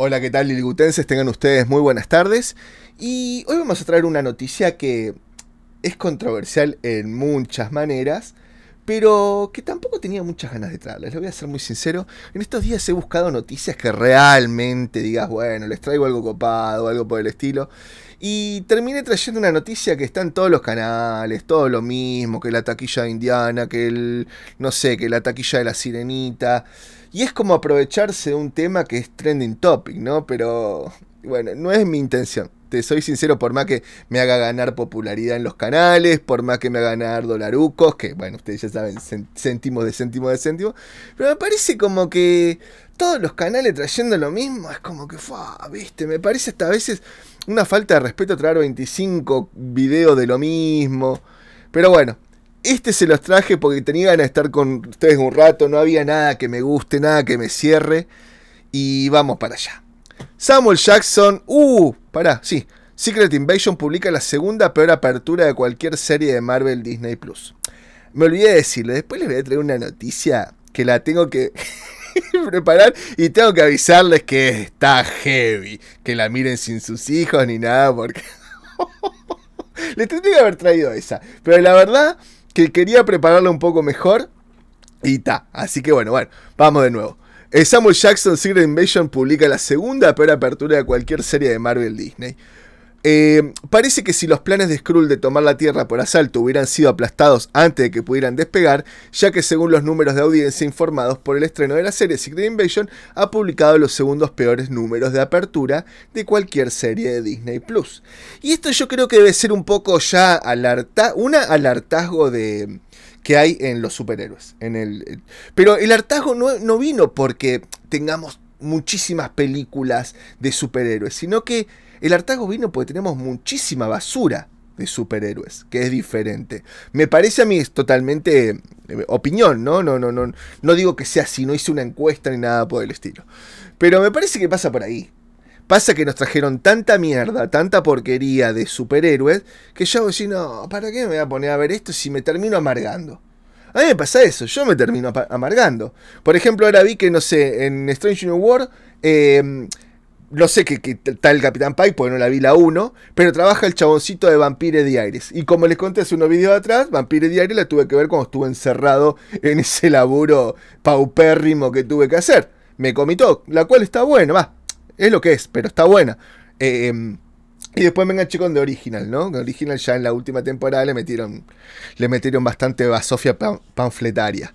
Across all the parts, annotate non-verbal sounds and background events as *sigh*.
Hola, ¿qué tal, Lilgutenses? Tengan ustedes muy buenas tardes. Y hoy vamos a traer una noticia que es controversial en muchas maneras, pero que tampoco tenía muchas ganas de traerles. Les voy a ser muy sincero. En estos días he buscado noticias que realmente digas, bueno, les traigo algo copado, algo por el estilo. Y terminé trayendo una noticia que está en todos los canales, todo lo mismo, que la taquilla de Indiana, que el, no sé, que la taquilla de la sirenita. Y es como aprovecharse de un tema que es trending topic, ¿no? Pero bueno, no es mi intención. Te soy sincero, por más que me haga ganar popularidad en los canales, por más que me haga ganar dolarucos, que bueno, ustedes ya saben, céntimos de céntimos de céntimos, pero me parece como que todos los canales trayendo lo mismo, es como que, fa, viste, me parece hasta a veces una falta de respeto traer 25 videos de lo mismo. Pero bueno, este se los traje porque tenía ganas de estar con ustedes un rato, no había nada que me guste, nada que me cierre. Y vamos para allá. Samuel Jackson, uh, pará, sí. Secret Invasion publica la segunda peor apertura de cualquier serie de Marvel Disney Plus. Me olvidé de decirle, después les voy a traer una noticia que la tengo que *laughs* preparar y tengo que avisarles que está heavy, que la miren sin sus hijos ni nada porque *laughs* les tendría que haber traído esa, pero la verdad que quería prepararla un poco mejor y ta. Así que bueno, bueno, vamos de nuevo. Eh, Samuel Jackson Secret Invasion publica la segunda peor apertura de cualquier serie de Marvel Disney. Eh, parece que si los planes de Skrull de tomar la Tierra por asalto hubieran sido aplastados antes de que pudieran despegar, ya que según los números de audiencia informados por el estreno de la serie Secret Invasion, ha publicado los segundos peores números de apertura de cualquier serie de Disney Plus. Y esto yo creo que debe ser un poco ya alerta, una de que hay en los superhéroes. En el, pero el hartazgo no vino porque tengamos muchísimas películas de superhéroes, sino que el artago vino porque tenemos muchísima basura de superhéroes, que es diferente. Me parece a mí es totalmente eh, opinión, ¿no? No, no, no, no digo que sea así, no hice una encuesta ni nada por el estilo. Pero me parece que pasa por ahí. Pasa que nos trajeron tanta mierda, tanta porquería de superhéroes, que yo voy no, ¿para qué me voy a poner a ver esto si me termino amargando? A mí me pasa eso, yo me termino amargando. Por ejemplo, ahora vi que, no sé, en Strange New World, eh, no sé qué tal el Capitán Pike, porque no la vi la 1, pero trabaja el chaboncito de Vampire Aires Y como les conté hace unos videos atrás, Vampire Aires la tuve que ver cuando estuve encerrado en *laughs* ese laburo paupérrimo que tuve que hacer. Me comitó, la cual está buena, va, es lo que es, pero está buena. Em, y después me enganché con The Original, ¿no? The Original ya en la última temporada le metieron, le metieron bastante basofia panfletaria.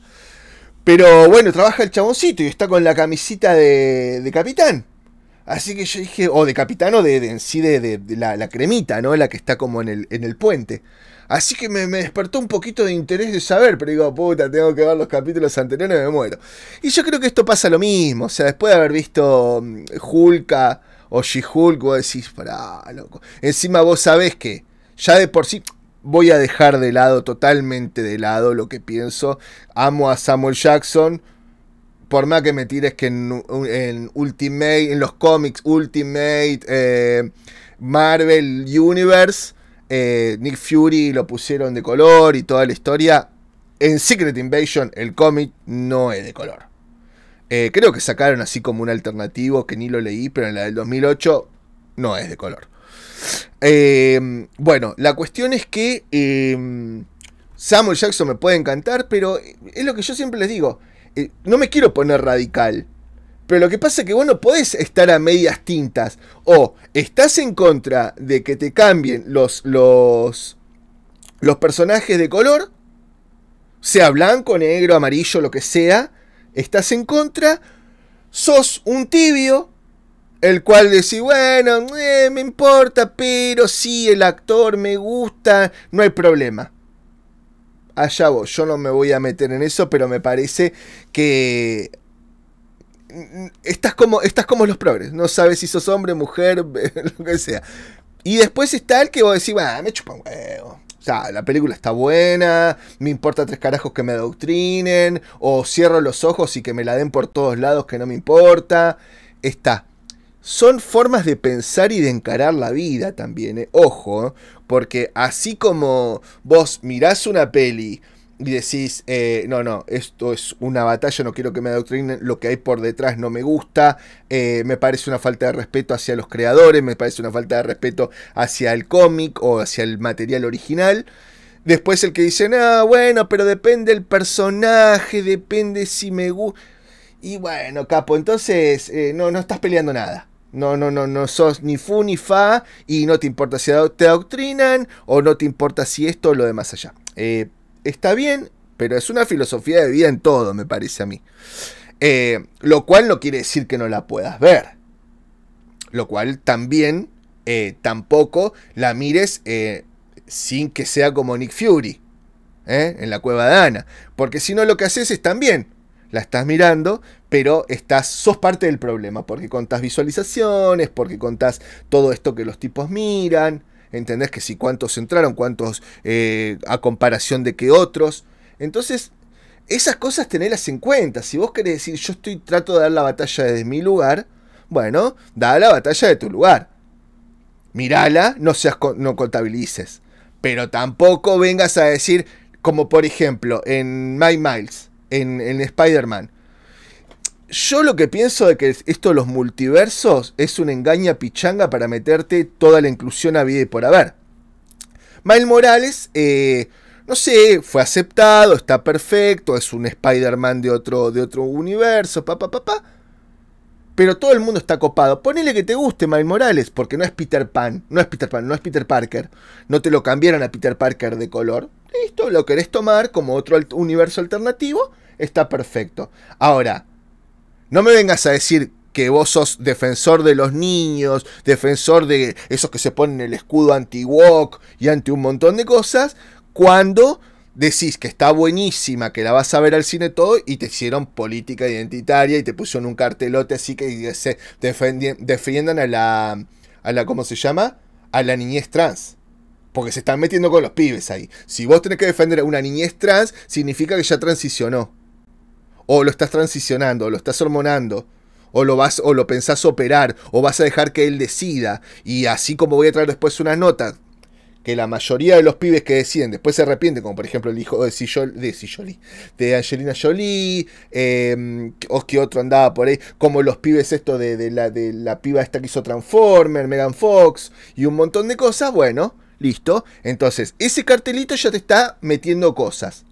Pero bueno, trabaja el chaboncito y está con la camisita de, de capitán. Así que yo dije, o de Capitano, o de, sí de, la, cremita, ¿no? La que está como en el, en el puente. Así que me, despertó un poquito de interés de saber, pero digo, puta, tengo que ver los capítulos anteriores, me muero. Y yo creo que esto pasa lo mismo, o sea, después de haber visto mm, Hulka o She-Hulk, vos decís, para, loco. Encima vos sabés que ya de por sí voy a dejar de lado, totalmente de lado lo que pienso. Amo a Samuel Jackson, por más que me tires que en, Ultimate, en los cómics Ultimate, eh, Marvel Universe, eh, Nick Fury lo pusieron de color y toda la historia. En Secret Invasion el cómic no es de color. Eh, creo que sacaron así como un alternativo que ni lo leí, pero en la del 2008 no es de color. bueno, la cuestión es que Samuel Jackson me puede encantar, pero es lo que yo siempre les digo no me quiero poner radical, pero lo que pasa es que vos no podés estar a medias tintas. O estás en contra de que te cambien los, los, los personajes de color, sea blanco, negro, amarillo, lo que sea. Estás en contra, sos un tibio, el cual decís, bueno, eh, me importa, pero sí, el actor me gusta, no hay problema allá ah, vos, yo no me voy a meter en eso, pero me parece que mm, mm, estás como, estás como los progres, no sabes si sos hombre, mujer, *laughs* lo que sea. Y después está el que vos decís, bueno, me chupan huevo. O sea, la película está buena, me importa tres carajos que me adoctrinen, o cierro los ojos y que me la den por todos lados que no me importa. Está son formas de pensar y de encarar la vida también. Eh. Ojo, eh, porque así como vos mirás una peli y decís, eh, no, no, esto es una batalla, no quiero que me adoctrinen, lo que hay por detrás no me gusta, me parece una falta de respeto hacia los creadores, me parece una falta de respeto hacia el cómic o hacia el material original. Después el que dice, no, bueno, pero depende el personaje, depende si me gusta. Y bueno, capo, entonces no, no estás peleando nada. No, no, no, no sos ni fu ni fa y no te importa si te adoctrinan o no te importa si esto o lo demás allá. Eh, está bien, pero es una filosofía de vida en todo, me parece a mí. Eh, lo cual no quiere decir que no la puedas ver. Lo cual también eh, tampoco la mires sin que sea como Nick Fury en la cueva de Ana. Porque si no, lo que haces es también la estás mirando, pero estás, sos parte del problema, porque contás visualizaciones, porque contás todo esto que los tipos miran, entendés que si cuántos entraron, cuántos eh, a comparación de que otros. Entonces, esas cosas tenerlas en cuenta. Si vos querés decir, yo estoy trato de dar la batalla desde mi lugar, bueno, da la batalla de tu lugar. Mirala, no seas no contabilices. Pero tampoco vengas a decir, como por ejemplo en My Miles, en, Spider-Man. Yo lo que pienso de que esto de los multiversos es una engaña pichanga para meterte toda la inclusión a vida y por haber. Miles Morales, eh, no sé, fue aceptado, está perfecto, es un Spider-Man de otro, de otro universo, papá, papá. pero todo el mundo está copado. Ponele que te guste Miles Morales, porque no es Peter Pan, no es Peter Pan, no es Peter Parker. No te lo cambiaron a Peter Parker de color. Esto lo querés tomar como otro universo alternativo está perfecto. Ahora, no me vengas a decir que vos sos defensor de los niños, defensor de esos que se ponen el escudo anti wok y ante un montón de cosas, cuando decís que está buenísima, que la vas a ver al cine todo, y te hicieron política identitaria y te pusieron un cartelote así que se defiendan a la, a la, ¿cómo se llama? A la niñez trans. Porque se están metiendo con los pibes ahí. Si vos tenés que defender a una niñez trans, significa que ya transicionó o lo estás transicionando, o lo estás hormonando, o lo vas, o lo pensás operar, o vas a dejar que él decida. Y así como voy a traer después una nota, que la mayoría de los pibes que deciden después se arrepienten, como por ejemplo el hijo de Sijoli, de, de Angelina Jolie, em, o que otro andaba por ahí, como los pibes esto de, la, de la piba esta que hizo Transformer, Megan Fox, y un montón de cosas, bueno, listo. Entonces, ese cartelito ya te está metiendo cosas.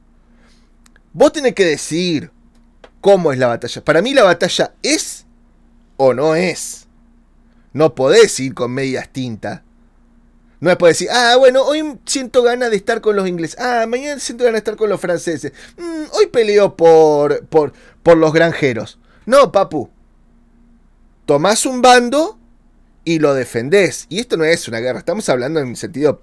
Vos tenés que decir, cómo es la batalla. Para mí la batalla es o no es. No podés ir con medias tintas. No es puedes decir, ah, bueno, hoy siento ganas de estar con los ingleses. Ah, mañana siento ganas de estar con los franceses. Mm, hoy peleo por, por, por los granjeros. No, papu. Tomás un bando y lo defendés. Y esto no es una guerra. Estamos hablando en sentido.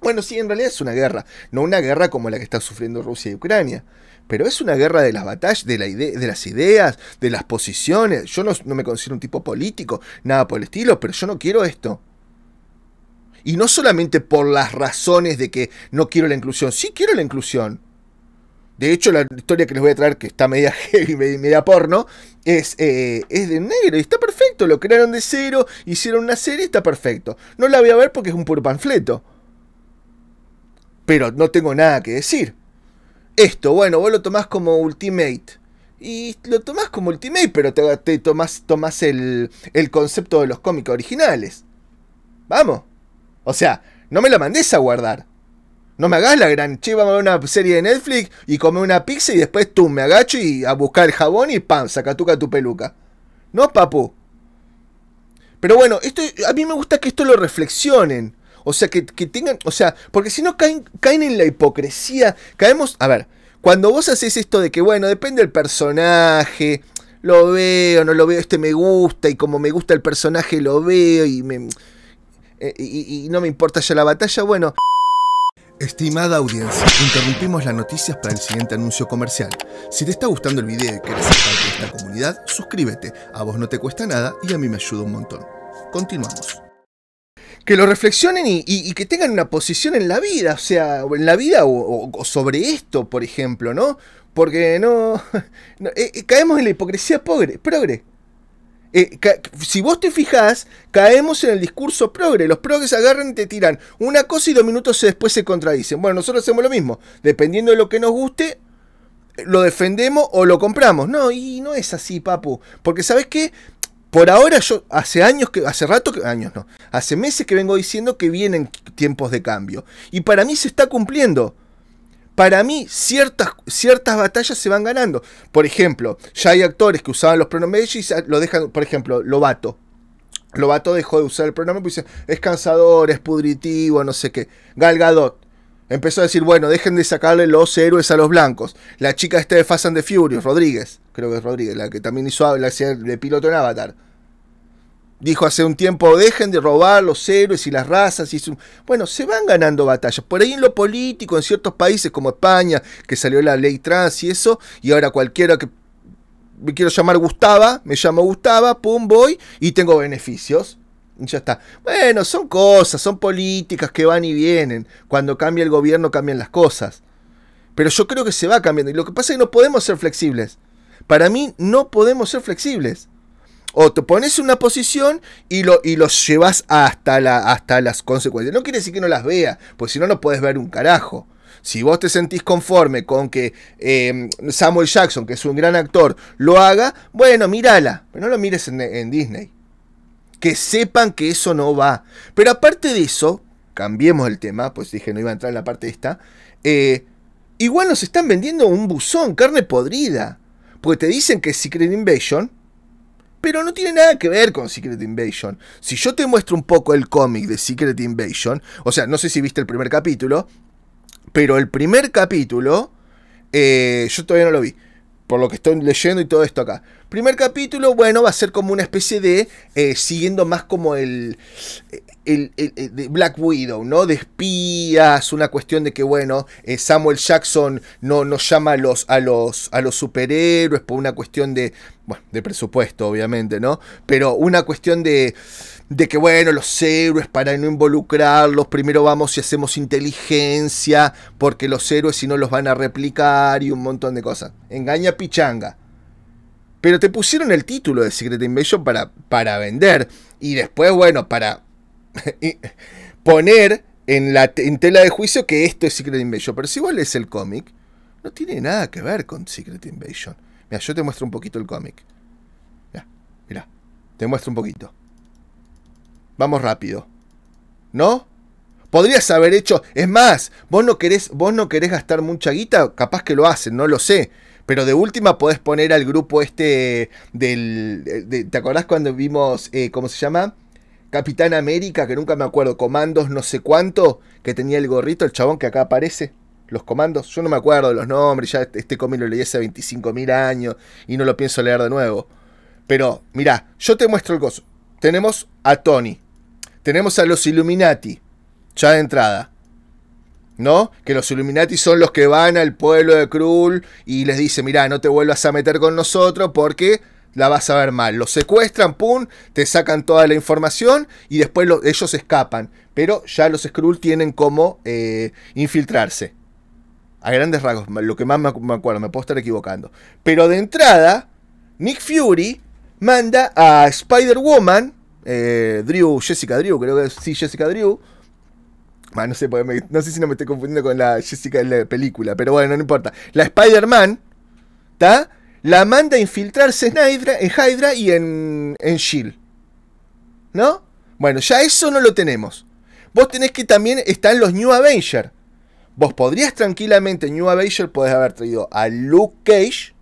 Bueno, sí, en realidad es una guerra. No una guerra como la que está sufriendo Rusia y Ucrania pero es una guerra de las batallas, de, de las ideas, de las posiciones. Yo no, me considero un tipo político, nada por el estilo, pero yo no quiero esto. Y no solamente por las razones de que no quiero la inclusión, sí quiero la inclusión. De hecho, la historia que les voy a traer, que está media *laughs* heavy, media porno, es, eh, es de negro y está perfecto. Lo crearon de cero, hicieron una serie, está perfecto. No la voy a ver porque es un puro panfleto. Pero no tengo nada que decir esto, bueno, vos lo tomás como Ultimate. Y lo tomás como Ultimate, pero te, te tomás, el, concepto de los cómics originales. Vamos. O sea, no me la mandes a guardar. No me hagas la gran chiva a ver una serie de Netflix y come una pizza y después tú me agacho y a buscar el jabón y pam, sacatuca tu peluca. No, papu. Pero bueno, esto, a mí me gusta que esto lo reflexionen. O sea, que, que tengan, o sea, porque si no caen, caen en la hipocresía, caemos, a ver, cuando vos haces esto de que, bueno, depende del personaje, lo veo, no lo veo, este me gusta, y como me gusta el personaje lo veo, eh, y, no me importa ya la batalla, bueno... Estimada audiencia, interrumpimos las noticias para el siguiente anuncio comercial. Si te está gustando el video y quieres ser parte de esta comunidad, suscríbete. A vos no te cuesta nada y a mí me ayuda un montón. Continuamos que lo reflexionen y, que tengan una posición en la vida, o sea, en la vida o, sobre esto, por ejemplo, ¿no? Porque no, *laughs* eh, eh, caemos en la hipocresía progre. Eh, si vos te fijás, caemos en el discurso progre. Los progres agarran y te tiran una cosa y dos minutos después se contradicen. Bueno, nosotros hacemos lo mismo. Dependiendo de lo que nos guste, lo defendemos o lo compramos. No, y no es así, papu. Porque sabes qué? Por ahora yo hace años que hace rato que años no, hace meses que vengo diciendo que vienen tiempos de cambio y para mí se está cumpliendo. Para mí ciertas, ciertas batallas se van ganando. Por ejemplo, ya hay actores que usaban los pronombres y lo dejan, por ejemplo, Lobato. Lobato dejó de usar el pronombre porque dice, es cansador, es pudritivo, no sé qué. Galgadot. Empezó a decir, bueno, dejen de sacarle los héroes a los blancos. La chica esta de Fast and the Rodríguez, creo que es Rodríguez, la que también hizo la de piloto en Avatar dijo hace un tiempo, dejen de robar los héroes y las razas. Y Bueno, se van ganando batallas. Por ahí en lo político, en ciertos países como España, que salió la ley trans y eso, y ahora cualquiera que me quiero llamar Gustava, me llamo Gustava, pum, voy y tengo beneficios. Y ya está. Bueno, son cosas, son políticas que van y vienen. Cuando cambia el gobierno cambian las cosas. Pero yo creo que se va cambiando. Y lo que pasa es que no podemos ser flexibles. Para mí no podemos ser flexibles o te pones una posición y, lo, y los llevas hasta, la, hasta las consecuencias. No quiere decir que no las veas, pues si no, no puedes ver un carajo. Si vos te sentís conforme con que em, Samuel Jackson, que es un gran actor, lo haga, bueno, mírala, pero no lo mires en, Disney. Que sepan que eso no va. Pero aparte de eso, cambiemos el tema, pues dije no iba a entrar en la parte esta. Eh, igual nos están vendiendo un buzón, carne podrida. Porque te dicen que Secret Invasion pero no tiene nada que ver con Secret Invasion. Si yo te muestro un poco el cómic de Secret Invasion, o sea, no sé si viste el primer capítulo, pero el primer capítulo, eh, yo todavía no lo vi, por lo que estoy leyendo y todo esto acá. Primer capítulo, bueno, va a ser como una especie de, eh, siguiendo más como el, el, Black Widow, ¿no? De espías, una cuestión de que, bueno, eh, Samuel Jackson no, nos llama a los, a, los, a los superhéroes por una cuestión de, bueno, de presupuesto, obviamente, ¿no? Pero una cuestión de, de que, bueno, los héroes, para no involucrarlos, primero vamos y hacemos inteligencia, porque los héroes si no los van a replicar y un montón de cosas. Engaña pichanga. Pero te pusieron el título de Secret Invasion para, para vender y después, bueno, para *laughs* poner en, la, tela de juicio que esto es Secret Invasion. Pero si igual es el cómic, no tiene nada que ver con Secret Invasion. Mira, yo te muestro un poquito el cómic. Mira, mira, te muestro un poquito. Vamos rápido. ¿No? Podrías haber hecho, es más, vos no querés, vos no querés gastar mucha guita, capaz que lo hacen, no lo sé. Pero de última podés poner al grupo este del... ¿Te acordás cuando vimos, eh, cómo se llama? Capitán América, que nunca me acuerdo, Comandos no sé cuánto, que tenía el gorrito, el chabón que acá aparece. Los comandos, yo no me acuerdo de los nombres, ya este, este cómic lo leí hace 25.000 años y no lo pienso leer de nuevo. Pero, mira yo te muestro el gozo. Tenemos a Tony, tenemos a los Illuminati, ya de entrada. ¿no? Que los Illuminati son los que van al pueblo de Krul y les dice, mira no te vuelvas a meter con nosotros porque la vas a ver mal. Los secuestran, pum, te sacan toda la información y después ellos escapan. Pero ya los Skrull tienen como eh, infiltrarse. A grandes rasgos, lo que más me, acuerdo, me puedo estar equivocando. Pero de entrada, Nick Fury manda a Spider-Woman, eh, Drew, Jessica Drew, creo que es, sí, Jessica Drew, no sé, no sé si no me estoy confundiendo con la Jessica de la película, pero bueno, no importa. La Spider-Man, ¿está? La manda a infiltrarse en Hydra, en Hydra y en, en Shield. ¿No? Bueno, ya eso no lo tenemos. Vos tenés que también están los New Avengers. Vos podrías tranquilamente, New Avengers, podés haber traído a Luke Cage,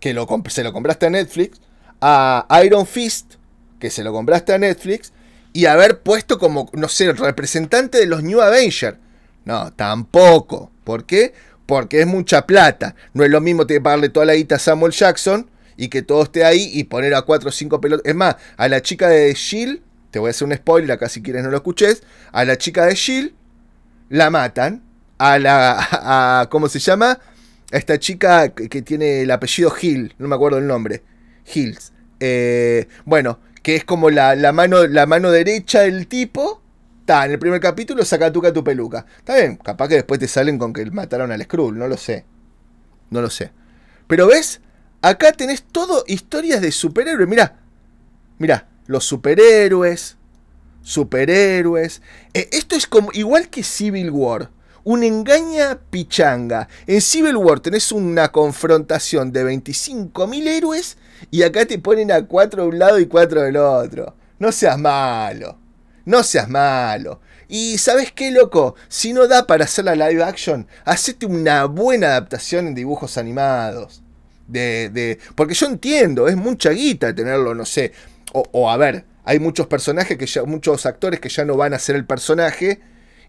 que lo, se lo compraste a Netflix, a Iron Fist, que se lo compraste a Netflix, y haber puesto como, no sé, representante de los New Avengers. No, tampoco. ¿Por qué? Porque es mucha plata. No es lo mismo que pagarle toda la guita a Samuel Jackson y que todo esté ahí y poner a cuatro o cinco pelotas. Es más, a la chica de Shield, te voy a hacer un spoiler acá si quieres no lo escuches, a la chica de Shield la matan. A la, ¿cómo se llama? A esta chica que tiene el apellido Hill, no me acuerdo el nombre. Hills. Eh, bueno, que es como la, mano, la mano derecha del tipo. Está, en el primer capítulo saca tuca tu peluca. Está bien, capaz que después te salen con que mataron al Skrull, no lo sé. No lo sé. Pero ves, acá tenés todo historias de superhéroes. Mirá, mirá, los superhéroes, superhéroes. E, esto es como igual que Civil War un engaña pichanga. En Civil War tenés una confrontación de 25.000 héroes y acá te ponen a cuatro de un lado y cuatro del otro. No seas malo. No seas malo. Y sabes qué, loco, si no da para hacer la live action, hacete una buena adaptación en dibujos animados. De, de, porque yo entiendo, es mucha guita tenerlo, no sé. O, a ver, hay muchos personajes que ya, muchos actores que ya no van a ser el personaje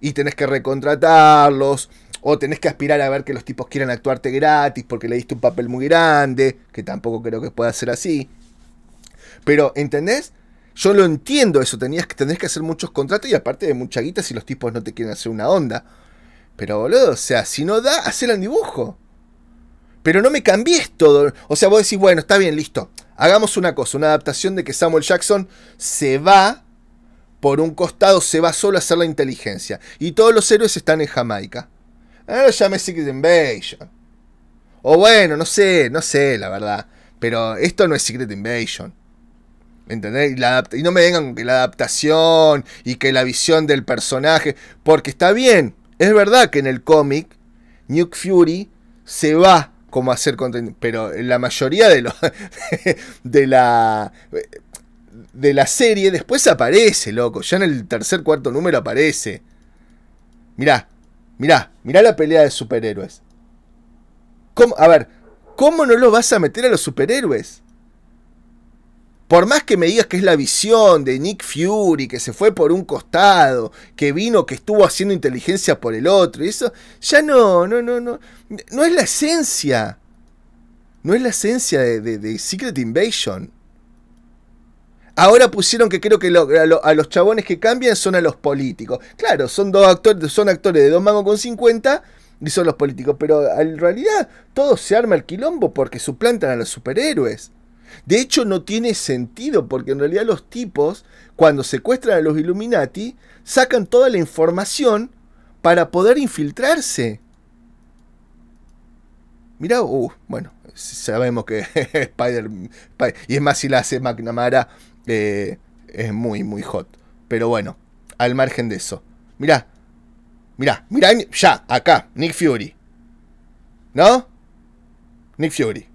y tenés que recontratarlos. O tenés que aspirar a ver que los tipos quieran actuarte gratis porque le diste un papel muy grande, que tampoco creo que pueda ser así. Pero, ¿entendés? Yo lo entiendo eso, tenías que, tenés que hacer muchos contratos y aparte de mucha guita si los tipos no te quieren hacer una onda. Pero boludo, o sea, si no da, hacela el dibujo. Pero no me cambies todo. O sea, vos decís, bueno, está bien, listo. Hagamos una cosa, una adaptación de que Samuel Jackson se va por un costado se va solo a hacer la inteligencia. Y todos los héroes están en Jamaica. Ah, llame Secret Invasion. O bueno, no sé, no sé, la verdad. Pero esto no es Secret Invasion. ¿Entendés? Y, y no me vengan que la adaptación y que la visión del personaje. Porque está bien. Es verdad que en el cómic, Nuke Fury se va como hacer contenido. Pero la mayoría de los. *laughs* de la de la serie, después aparece, loco. Ya en el tercer, cuarto número aparece. Mirá, mirá, mirá la pelea de superhéroes. ¿Cómo? A ver, ¿cómo no lo vas a meter a los superhéroes? Por más que me digas que es la visión de Nick Fury, que se fue por un costado, que vino, que estuvo haciendo inteligencia por el otro, y eso, ya no, no, no, no. No es la esencia. No es la esencia de Secret Invasion. Ahora pusieron que creo que a, los chabones que cambian son a los políticos. Claro, son dos actores, son actores de dos mangos con 50 y son los políticos. Pero en realidad todo se arma el quilombo porque suplantan a los superhéroes. De hecho, no tiene sentido, porque en realidad los tipos, cuando secuestran a los Illuminati, sacan toda la información para poder infiltrarse. Mirá, uh, bueno, sabemos que Spider, *laughs* Spider, Y es más, si la hace McNamara eh, es muy, muy hot. Pero bueno, al margen de eso. Mirá, mirá, mirá, ya, acá, Nick Fury. ¿No? Nick Fury.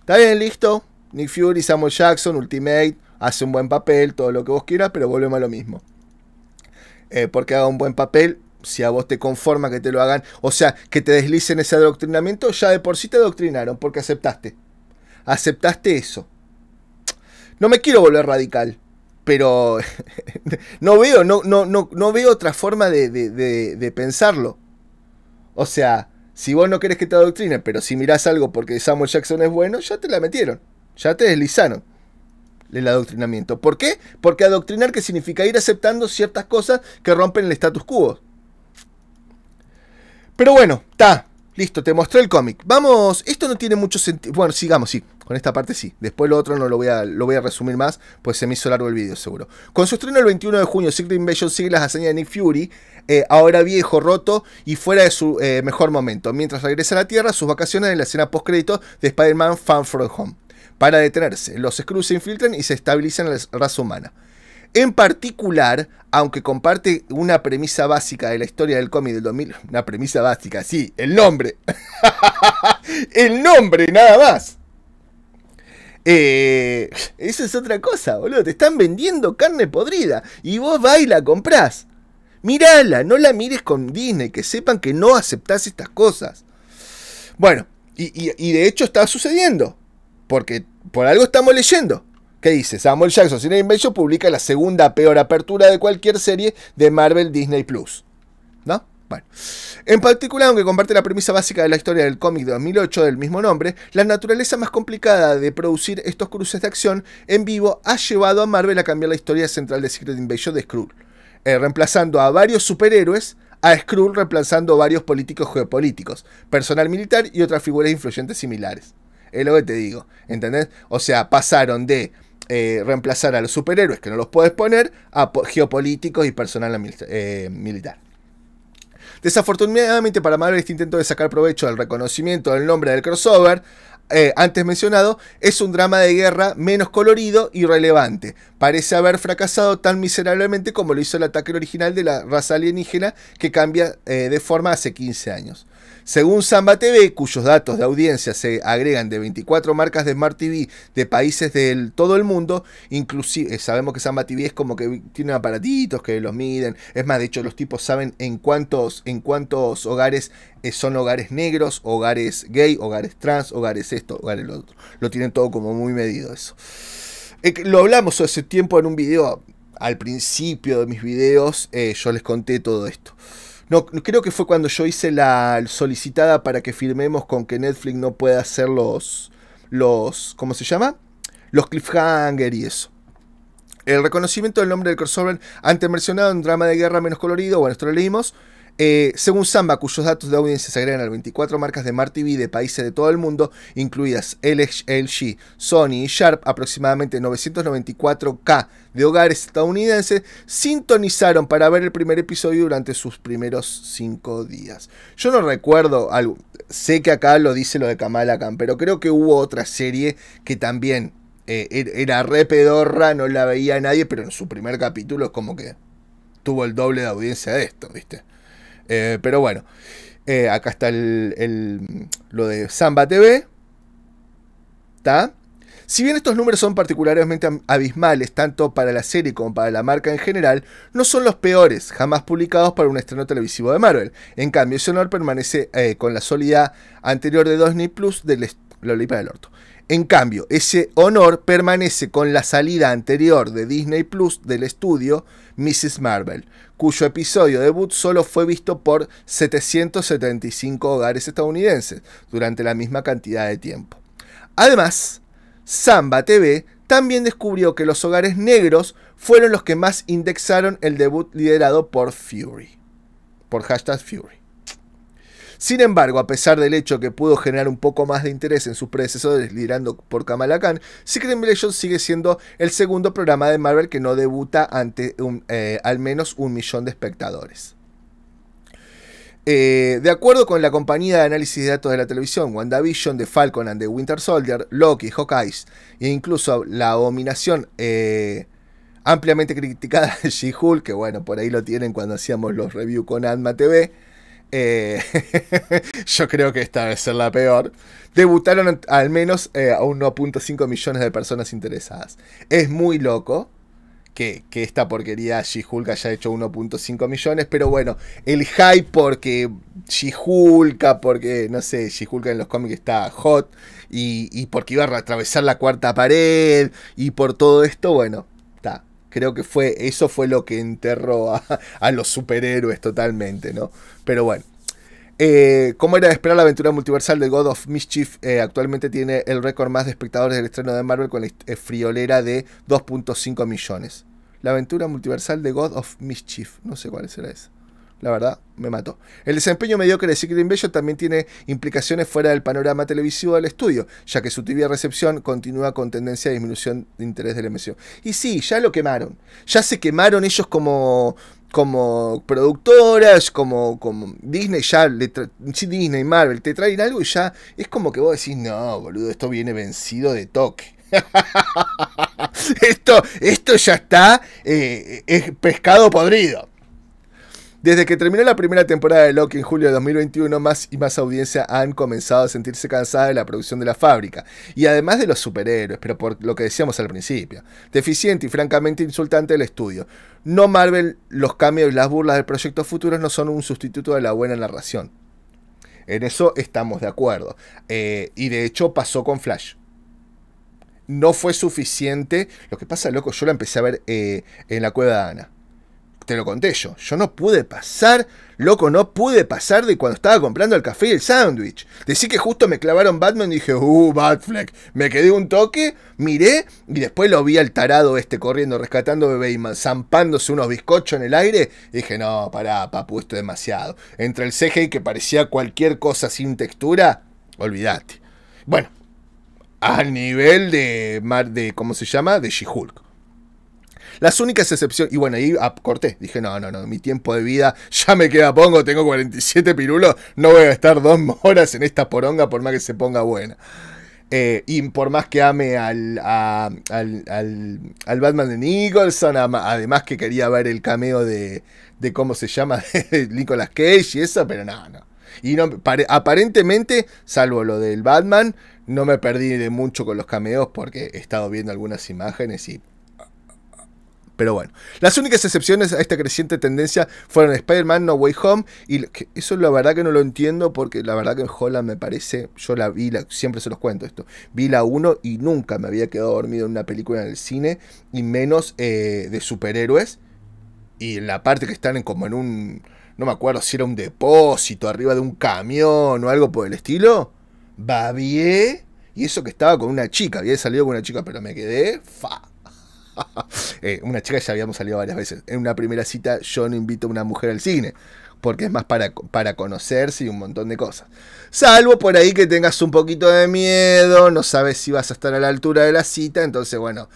Está bien, listo. Nick Fury, Samuel Jackson, Ultimate, hace un buen papel, todo lo que vos quieras, pero volvemos a lo mismo. Eh, porque haga un buen papel, si a vos te conforma que te lo hagan, o sea, que te deslicen ese adoctrinamiento, ya de por sí te adoctrinaron, porque aceptaste. Aceptaste eso. No me quiero volver radical, pero *laughs* no veo, no, no, no, veo otra forma de, pensarlo. O sea, si vos no querés que te adoctrinen, pero si mirás algo porque Samuel Jackson es bueno, ya te la metieron, ya te deslizaron el adoctrinamiento. ¿Por qué? Porque adoctrinar que significa ir aceptando ciertas cosas que rompen el status quo. Pero bueno, está, listo, te mostré el cómic. Vamos, esto no tiene mucho sentido. Bueno, sigamos, sí. Con esta parte sí. Después lo otro no lo voy a, lo voy a resumir más, pues se me hizo largo el vídeo seguro. Con su estreno el 21 de junio, Secret Invasion sigue las hazañas de Nick Fury, eh, ahora viejo, roto y fuera de su eh, mejor momento. Mientras regresa a la Tierra, sus vacaciones en la escena post-crédito de Spider-Man Fan From Home. Para detenerse, los screws se infiltran y se estabilizan en la raza humana. En particular, aunque comparte una premisa básica de la historia del cómic del 2000, una premisa básica, sí, el nombre. *laughs* el nombre, nada más. Eh, eso es otra cosa, boludo. Te están vendiendo carne podrida y vos vas y la comprás. Mírala, no la mires con Disney, que sepan que no aceptas estas cosas. Bueno, y, de hecho está sucediendo, porque por algo estamos leyendo. ¿Qué dice? Samuel Jackson, Cine Invention publica la segunda peor apertura de cualquier serie de Marvel Disney Plus. Bueno, en particular, aunque comparte la premisa básica de la historia del cómic de 2008 del mismo nombre, la naturaleza más complicada de producir estos cruces de acción en vivo ha llevado a Marvel a cambiar la historia central de Secret Invasion de Skrull, eh, reemplazando a varios superhéroes, a Skrull reemplazando varios políticos geopolíticos, personal militar y otras figuras influyentes similares. Es lo que te digo, ¿entendés? O sea, pasaron de eh, reemplazar a los superhéroes que no los puedes poner a geopolíticos y personal eh, militar. Desafortunadamente para Marvel este intento de sacar provecho del reconocimiento del nombre del crossover, eh, antes mencionado, es un drama de guerra menos colorido y relevante. Parece haber fracasado tan miserablemente como lo hizo el ataque original de la raza alienígena que cambia eh, de forma hace 15 años. Según Samba TV, cuyos datos de audiencia se agregan de 24 marcas de Smart TV de países de todo el mundo, inclusive eh, sabemos que Samba TV es como que tiene aparatitos que los miden, es más, de hecho los tipos saben en cuántos, en cuántos hogares eh, son hogares negros, hogares gay, hogares trans, hogares esto, hogares lo otro. Lo tienen todo como muy medido eso. Eh, lo hablamos hace tiempo en un video, al principio de mis videos, yo les conté todo esto. No, creo que fue cuando yo hice la solicitada para que firmemos con que Netflix no pueda hacer los. los ¿Cómo se llama? Los cliffhanger y eso. El reconocimiento del nombre del crossover antes mencionado en drama de guerra menos colorido, bueno, esto lo leímos. Eh, según Samba, cuyos datos de audiencia se agregan a 24 marcas de Smart TV de países de todo el mundo, incluidas LG, Sony y Sharp, aproximadamente 994K de hogares estadounidenses sintonizaron para ver el primer episodio durante sus primeros cinco días. Yo no recuerdo algo, sé que acá lo dice lo de Kamala Khan, pero creo que hubo otra serie que también eh, er, era re pedorra, no la veía nadie, pero en su primer capítulo es como que tuvo el doble de audiencia de esto, ¿viste? Eh, pero bueno, eh, acá está el, lo de Samba TV. ¿Está? Si bien estos números son particularmente abismales tanto para la serie como para la marca en general, no son los peores jamás publicados para un estreno televisivo de Marvel. En cambio, ese honor permanece eh, con la sólida anterior de Disney Plus del del Orto. En cambio, ese honor permanece con la salida anterior de Disney Plus del estudio Mrs. Marvel, cuyo episodio debut solo fue visto por 775 hogares estadounidenses durante la misma cantidad de tiempo. Además, Samba TV también descubrió que los hogares negros fueron los que más indexaron el debut liderado por Fury, por hashtag Fury. Sin embargo, a pesar del hecho que pudo generar un poco más de interés en sus predecesores liderando por Kamala Khan, Secret Invasion sigue siendo el segundo programa de Marvel que no debuta ante eh, al menos un millón de espectadores. Eh, de acuerdo con la compañía de análisis de datos de la televisión, WandaVision, The Falcon and the Winter Soldier, Loki, Hawkeye e incluso la abominación eh, ampliamente criticada de She-Hulk, que bueno, por ahí lo tienen cuando hacíamos los reviews con Alma TV. Eh, *laughs* yo creo que esta debe ser la peor. Debutaron al menos a 1.5 millones de personas interesadas. Es muy loco que, esta porquería she haya hecho 1.5 millones, pero bueno, el hype porque she porque no sé, she en los cómics está hot y, porque iba a atravesar la cuarta pared y por todo esto, bueno, está. Creo que fue eso fue lo que enterró a, *laughs* los superhéroes totalmente, ¿no? Pero bueno, eh, ¿Cómo era de esperar, la aventura multiversal de God of Mischief eh, actualmente tiene el récord más de espectadores del estreno de Marvel con la eh, friolera de 2.5 millones. La aventura multiversal de God of Mischief. No sé cuál será esa. La verdad, me mató. El desempeño mediocre de Secret Invasion también tiene implicaciones fuera del panorama televisivo del estudio, ya que su tibia recepción continúa con tendencia a disminución de interés de la emisión. Y sí, ya lo quemaron. Ya se quemaron ellos como como productoras, como, como Disney, ya le Disney, Marvel, te traen algo y ya es como que vos decís, no, boludo, esto viene vencido de toque. *laughs* *laughs* esto, esto ya está eh, es pescado podrido. Desde que terminó la primera temporada de Loki en julio de 2021, más y más audiencia han comenzado a sentirse cansadas de la producción de la fábrica. Y además de los superhéroes, pero por lo que decíamos al principio. Deficiente y francamente insultante el estudio. No Marvel, los cambios y las burlas del proyecto futuro no son un sustituto de la buena narración. En eso estamos de acuerdo. Eh, y de hecho pasó con Flash no fue suficiente. Lo que pasa, loco, yo la empecé a ver eh, en la cueva de Ana. Te lo conté yo. Yo no pude pasar, loco, no pude pasar de cuando estaba comprando el café y el sándwich. Decí que justo me clavaron Batman y dije, uh, Batfleck. Me quedé un toque, miré y después lo vi al tarado este corriendo, rescatando bebé y zampándose unos bizcochos en el aire. Y dije, no, pará, papu, esto es demasiado. Entre el CGI que parecía cualquier cosa sin textura, olvídate. Bueno, al nivel de, de ¿cómo se llama? De She-Hulk. Las únicas excepciones, y bueno, ahí corté, dije, no, no, no, mi tiempo de vida ya me queda pongo, tengo 47 pirulos, no voy a estar dos *laughs* horas en esta poronga por más que se ponga buena. Eh, y por más que ame al, al, al, Batman de Nicholson, además que quería ver el cameo de, de cómo se llama, *laughs* de Nicolas Cage y eso, pero no, no. Y no, aparentemente, salvo lo del Batman, no me perdí de mucho con los cameos porque he estado viendo algunas imágenes y pero bueno, las únicas excepciones a esta creciente tendencia fueron Spider-Man No Way Home. Y eso la verdad que no lo entiendo porque la verdad que en Holland me parece, yo la vi, siempre se los cuento esto, vi la 1 y nunca me había quedado dormido en una película en el cine y menos eh, de superhéroes. Y en la parte que están en, como en un, no me acuerdo si era un depósito, arriba de un camión o algo por el estilo bien Y eso que estaba con una chica, había salido con una chica, pero me quedé. Fa. *laughs* Eh, una chica ya habíamos salido varias veces. En una primera cita yo no invito a una mujer al cine. Porque es más para, para conocerse y un montón de cosas. Salvo por ahí que tengas un poquito de miedo, no sabes si vas a estar a la altura de la cita. Entonces, bueno,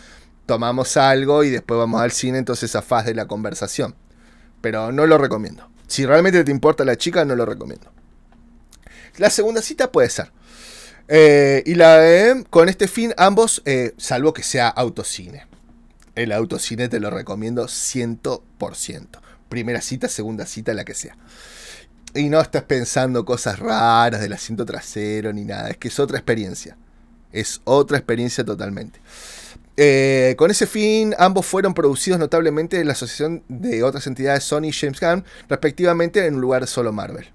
tomamos algo y después vamos al cine. Entonces, esa faz de la conversación. Pero no lo recomiendo. Si realmente te importa la chica, no lo recomiendo. La segunda cita puede ser. Eh, y la de, con este fin, ambos, eh, salvo que sea autocine. El autocine te lo recomiendo 100%. Primera cita, segunda cita, la que sea. Y no estás pensando cosas raras del asiento trasero ni nada. Es que es otra experiencia. Es otra experiencia totalmente. Eh, con ese fin, ambos fueron producidos notablemente en la asociación de otras entidades Sony y James Gunn, respectivamente en un lugar solo Marvel.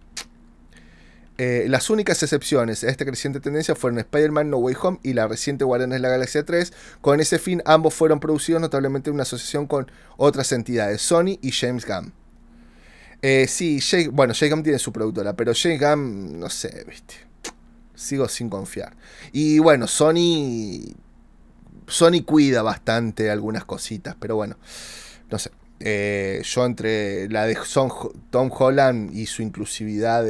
Eh, las únicas excepciones a esta creciente tendencia fueron Spider-Man No Way Home y la reciente Guardianes de la Galaxia 3. Con ese fin, ambos fueron producidos notablemente en una asociación con otras entidades, Sony y James Gunn. Eh, sí, bueno, James Gunn tiene su productora, pero James Gunn, no sé, viste. Sigo sin confiar. Y bueno, Sony. Sony cuida bastante algunas cositas, pero bueno, no sé. Eh, yo entre la de Tom Holland y su inclusividad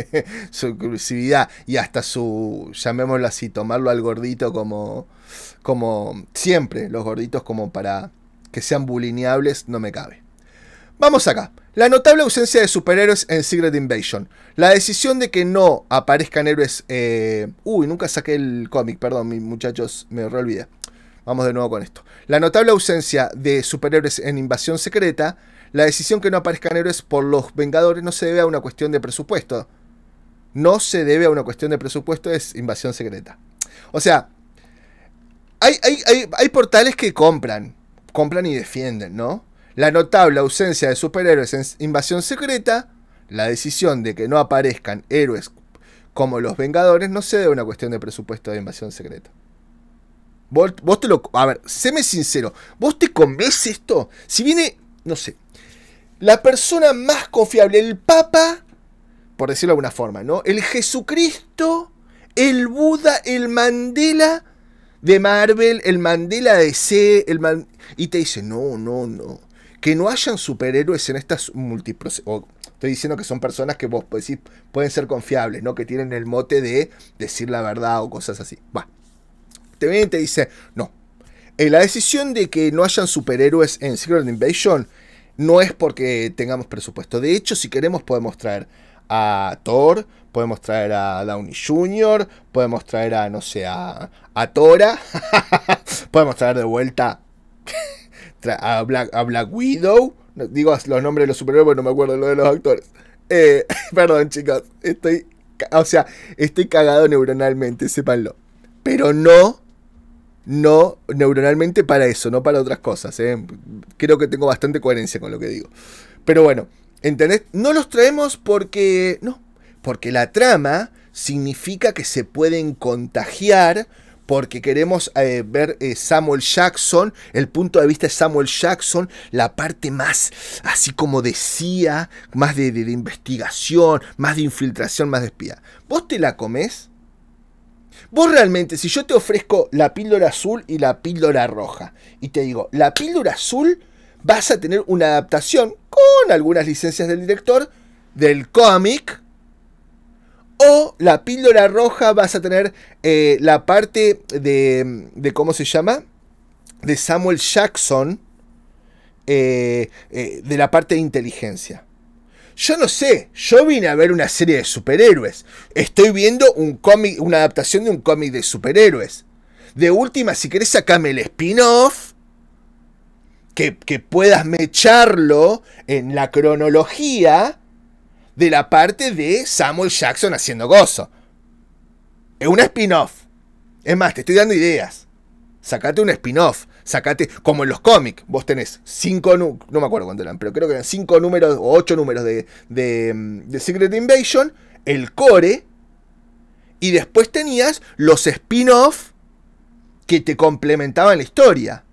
*laughs* su inclusividad y hasta su llamémoslo así tomarlo al gordito como como siempre los gorditos como para que sean bulineables no me cabe vamos acá la notable ausencia de superhéroes en Secret Invasion la decisión de que no aparezcan héroes eh, uy nunca saqué el cómic perdón mis muchachos me Vamos de nuevo con esto. La notable ausencia de superhéroes en Invasión Secreta, la decisión que no aparezcan héroes por los Vengadores no se debe a una cuestión de presupuesto. No se debe a una cuestión de presupuesto, es Invasión Secreta. O sea, hay, hay portales que compran, compran y defienden, ¿no? La notable ausencia de superhéroes en Invasión Secreta, la decisión de que no aparezcan héroes como los Vengadores no se debe a una cuestión de presupuesto de Invasión Secreta. Vos, te lo. A ver, séme sincero. ¿Vos te conves esto? Si viene, no sé, la persona más confiable, el Papa, por decirlo de alguna forma, ¿no? El Jesucristo, el Buda, el Mandela de Marvel, el Mandela de C, el y te dice, no, no, no. Que no hayan superhéroes en estas multiproces. estoy diciendo que son personas que vos decís pueden ser confiables, ¿no? Que tienen el mote de decir la verdad o cosas así. Va dice, no. Eh, la decisión de que no hayan superhéroes en Secret Invasion no es porque tengamos presupuesto. De hecho, si queremos podemos traer a Thor, podemos traer a Downey Jr., podemos traer a, no sé, a, Tora, *laughs* podemos traer de vuelta *laughs* a Black, Widow. Digo los nombres de los superhéroes, no me acuerdo lo de los actores. Eh, *laughs* perdón, chicos, estoy. O sea, estoy cagado neuronalmente, sépanlo. Pero no no neuronalmente para eso, no para otras cosas. ¿eh? Creo que tengo bastante coherencia con lo que digo. Pero bueno, ¿entendés? No los traemos porque. No, porque la trama significa que se pueden contagiar. Porque queremos eh, ver eh, Samuel Jackson, el punto de vista de Samuel Jackson, la parte más, así como decía, más de, de investigación, más de infiltración, más de espía. ¿Vos te la comés? Vos realmente, si yo te ofrezco la píldora azul y la píldora roja, y te digo, la píldora azul vas a tener una adaptación con algunas licencias del director del cómic, o la píldora roja vas a tener eh, la parte de, ¿cómo se llama? De Samuel Jackson, eh, eh, de la parte de inteligencia. Yo no sé, yo vine a ver una serie de superhéroes. Estoy viendo un cómic, una adaptación de un cómic de superhéroes. De última, si querés sacame el spin-off, que, que, puedas mecharlo en la cronología de la parte de Samuel Jackson haciendo gozo. Es un spin-off. Es más, te estoy dando ideas. Sacate un spin-off. Sacate, como en los cómics, vos tenés cinco, no me acuerdo cuántos eran, pero creo que eran cinco números o ocho números de, de, de Secret Invasion, el core, y después tenías los spin-off que te complementaban la historia.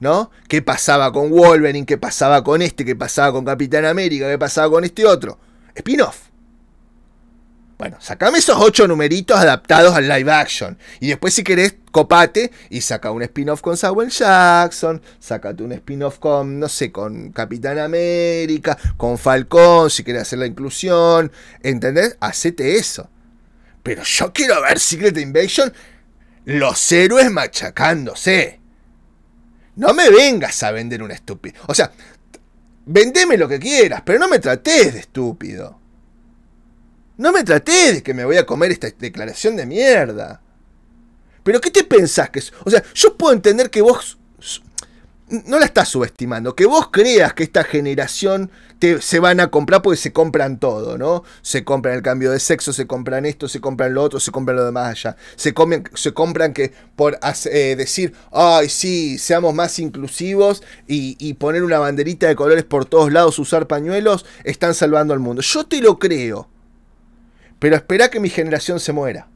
¿No? ¿Qué pasaba con Wolverine? ¿Qué pasaba con este? ¿Qué pasaba con Capitán América? ¿Qué pasaba con este otro? Spin-off. Bueno, sacame esos ocho numeritos adaptados al live action. Y después, si querés, copate y saca un spin-off con Samuel Jackson, Sácate un spin-off con, no sé, con Capitán América, con Falcón, si querés hacer la inclusión. ¿Entendés? Hacete eso. Pero yo quiero ver Secret Invasion, los héroes machacándose. No me vengas a vender un estúpido. O sea, vendeme lo que quieras, pero no me trates de estúpido. No me traté de que me voy a comer esta declaración de mierda. Pero ¿qué te pensás que es? O sea, yo puedo entender que vos no la estás subestimando, que vos creas que esta generación se van a comprar porque se compran todo, ¿no? Se compran el cambio de sexo, se compran esto, se compran lo otro, se compran lo demás allá. Se, comen, se compran que por eh, decir, ay, sí, seamos más inclusivos y poner una banderita de colores por todos lados, usar pañuelos, están salvando al mundo. Yo te lo creo. Pero espera que mi generación se muera.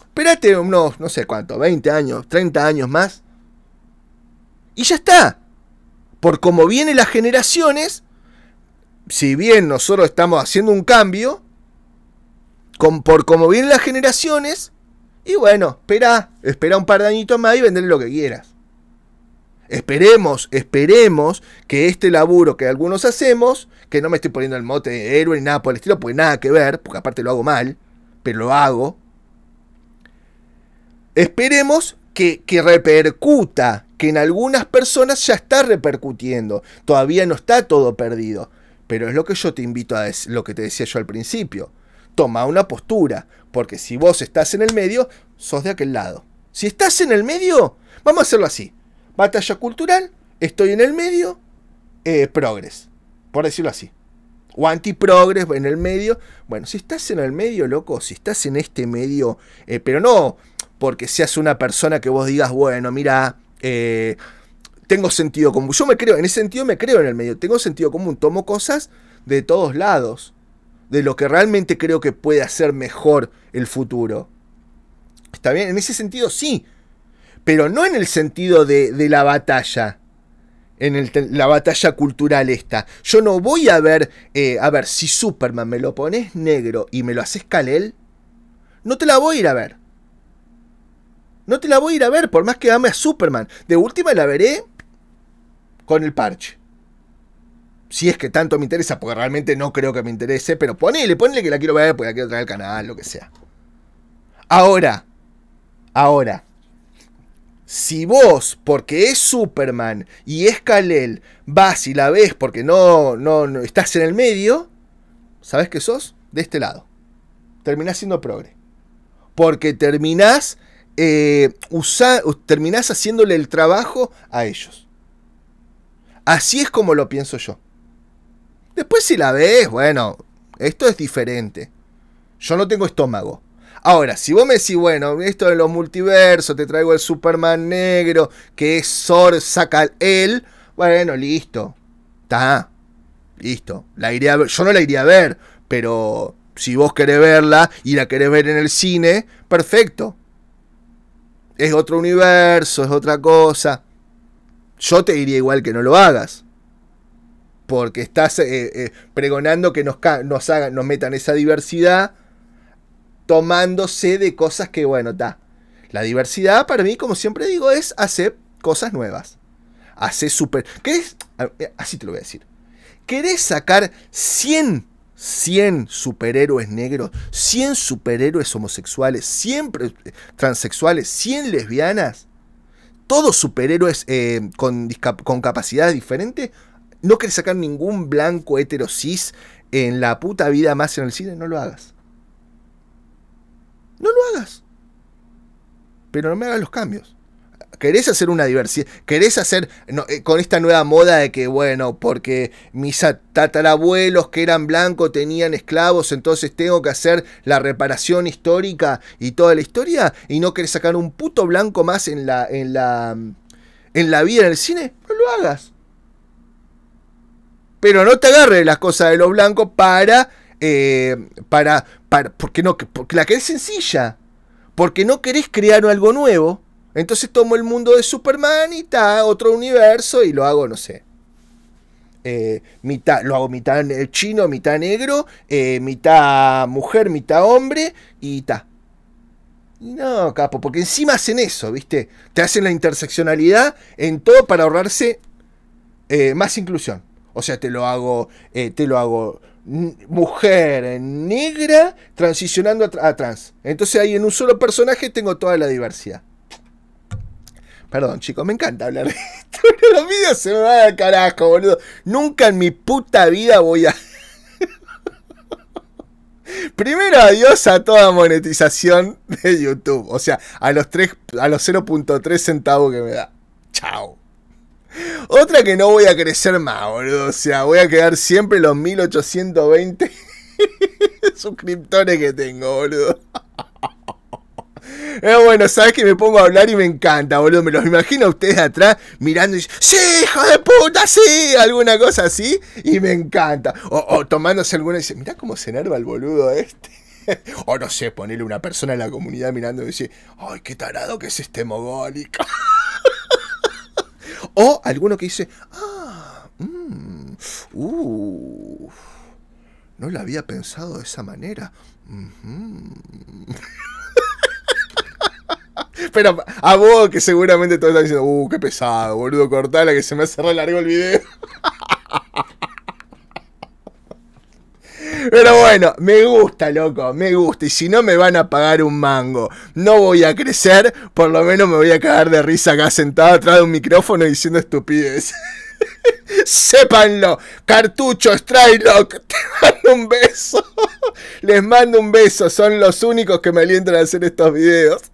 Espérate unos, no sé cuánto, 20 años, 30 años más. Y ya está. Por como vienen las generaciones, si bien nosotros estamos haciendo un cambio, con, por como vienen las generaciones, y bueno, espera, espera un par de añitos más y vender lo que quieras. Esperemos, esperemos que este laburo que algunos hacemos que no me estoy poniendo el mote de héroe ni nada por el estilo, pues nada que ver, porque aparte lo hago mal, pero lo hago. Esperemos que, que repercuta, que en algunas personas ya está repercutiendo, todavía no está todo perdido, pero es lo que yo te invito a lo que te decía yo al principio. Toma una postura, porque si vos estás en el medio, sos de aquel lado. Si estás en el medio, vamos a hacerlo así. Batalla cultural, estoy en el medio, eh, progres por decirlo así. O anti-progress en el medio. Bueno, si estás en el medio, loco, si estás en este medio, eh, pero no porque seas una persona que vos digas, bueno, mira, eh, tengo sentido común. Yo me creo, en ese sentido me creo en el medio, tengo sentido común, tomo cosas de todos lados, de lo que realmente creo que puede hacer mejor el futuro. ¿Está bien? En ese sentido sí, pero no en el sentido de, de la batalla en la batalla cultural esta. Yo no voy a ver, eh, a ver, si Superman me lo pones negro y me lo haces Kalel, no te la voy a ir a ver. No te la voy a ir a ver, por más que ame a Superman. De última la veré con el parche. Si es que tanto me interesa, porque realmente no creo que me interese, pero ponele, ponele que la quiero ver, porque la quiero traer al canal, lo que sea. Ahora, ahora, si vos, porque es Superman y es Kalel, vas y la ves porque no, no, estás en el medio, ¿sabes qué sos? De este lado. Terminás siendo progre. Porque eh, terminás haciéndole el trabajo a ellos. Así es como lo pienso yo. Después si la ves, bueno, esto es diferente. Yo no tengo estómago. Ahora, si vos me decís, bueno, esto de los multiversos, te traigo el Superman negro, que es Sor, saca él, bueno, listo, está, listo, la yo no la iría a ver, pero si vos querés verla y la querés ver en el cine, perfecto. Es otro universo, es otra cosa. Yo te diría igual que no lo hagas. Porque estás eh, eh, pregonando que nos, nos, hagan, nos metan esa diversidad tomándose de cosas que, bueno, da La diversidad para mí, como siempre digo, es hacer cosas nuevas. Hacer super... ¿Querés? Así te lo voy a decir. ¿Querés sacar 100, 100 superhéroes negros, 100 superhéroes homosexuales, 100 transexuales, 100 lesbianas? Todos superhéroes eh, con, con capacidades diferentes. ¿No querés sacar ningún blanco cis en la puta vida más en el cine? No lo hagas no lo hagas. Pero no me hagas los cambios. ¿Querés hacer una diversidad? ¿Querés hacer eh, con esta nueva moda de que, bueno, porque mis tatarabuelos que eran blancos tenían esclavos, entonces tengo que hacer la reparación histórica y toda la historia? ¿Y no querés sacar un puto blanco más en la, en la, en la vida, en el cine? No lo hagas. Pero no te agarres las cosas de los blancos para eh, para, para, porque no, porque la que es sencilla, porque no querés crear algo nuevo, entonces tomo el mundo de Superman y está otro universo y lo hago, no sé. Eh, mitad, lo hago mitad chino, mitad negro, eh, mitad mujer, mitad hombre y ta. No, capo, porque encima hacen eso, ¿viste? Te hacen la interseccionalidad en todo para ahorrarse más inclusión. O sea, te lo hago, te lo hago mujer negra transicionando a, trans. Entonces ahí en un solo personaje tengo toda la diversidad. Perdón, chicos, me encanta hablar de esto. *laughs* los videos se me van al carajo, boludo. Nunca en mi puta vida voy a. *laughs* Primero adiós a toda monetización de YouTube. O sea, a los, 3, a los 0.3 centavos que me da. Chao. Otra que no voy a crecer más, boludo. O sea, voy a quedar siempre los 1820 *laughs* suscriptores que tengo, boludo. *laughs* Eh, bueno, sabes que me pongo a hablar y me encanta, boludo. Me los imagino a ustedes atrás mirando y ¡Sí, hijo de puta, sí! Alguna cosa así y me encanta. O, tomándose alguna y dice, mirá cómo se enerva el boludo este. *laughs* o no sé, ponerle una persona en la comunidad mirando y dice, ¡ay, qué tarado que es este mogólico! O alguno que dice, ah, mmm, uh, no lo había pensado de esa manera. *laughs* Pero a vos que seguramente todos están diciendo, uh, qué pesado, boludo, cortala que se me hace re largo el video. *laughs* Pero bueno, me gusta, loco, me gusta. Y si no me van a pagar un mango, no voy a crecer, por lo menos me voy a cagar de risa acá sentado atrás de un micrófono diciendo estupidez. *laughs* Sépanlo, cartuchos, Trylock, *laughs* te mando un beso. Les mando un beso, son los únicos que me alientan a hacer estos videos. *laughs*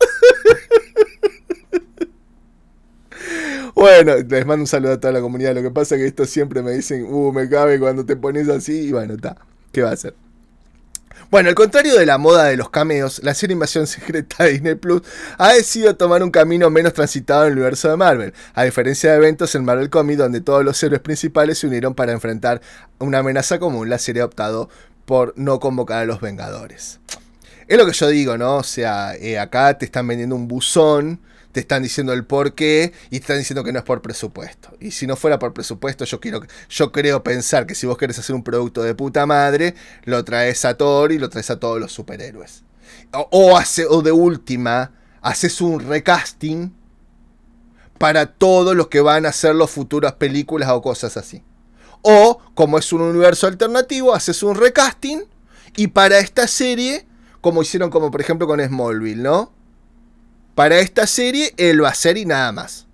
Bueno, les mando un saludo a toda la comunidad. Lo que pasa es que esto siempre me dicen, uh, me cabe cuando te pones así. Y bueno, está. ¿Qué va a hacer? Bueno, al contrario de la moda de los cameos, la serie Invasión Secreta de Disney Plus ha decidido tomar un camino menos transitado en el universo de Marvel, a diferencia de eventos en Marvel Comics donde todos los héroes principales se unieron para enfrentar una amenaza común, la serie ha optado por no convocar a los Vengadores. Es lo que yo digo, ¿no? O sea, eh, acá te están vendiendo un buzón te están diciendo el por qué y están diciendo que no es por presupuesto. Y si no fuera por presupuesto, yo quiero yo creo pensar que si vos querés hacer un producto de puta madre, lo traes a Thor y lo traes a todos los superhéroes. O, hace, o de última, haces un recasting para todos los que van a hacer las futuras películas o cosas así. O, como es un universo alternativo, haces un recasting y para esta serie, como hicieron como por ejemplo con Smallville, ¿no? Para esta serie, él va a ser y nada más.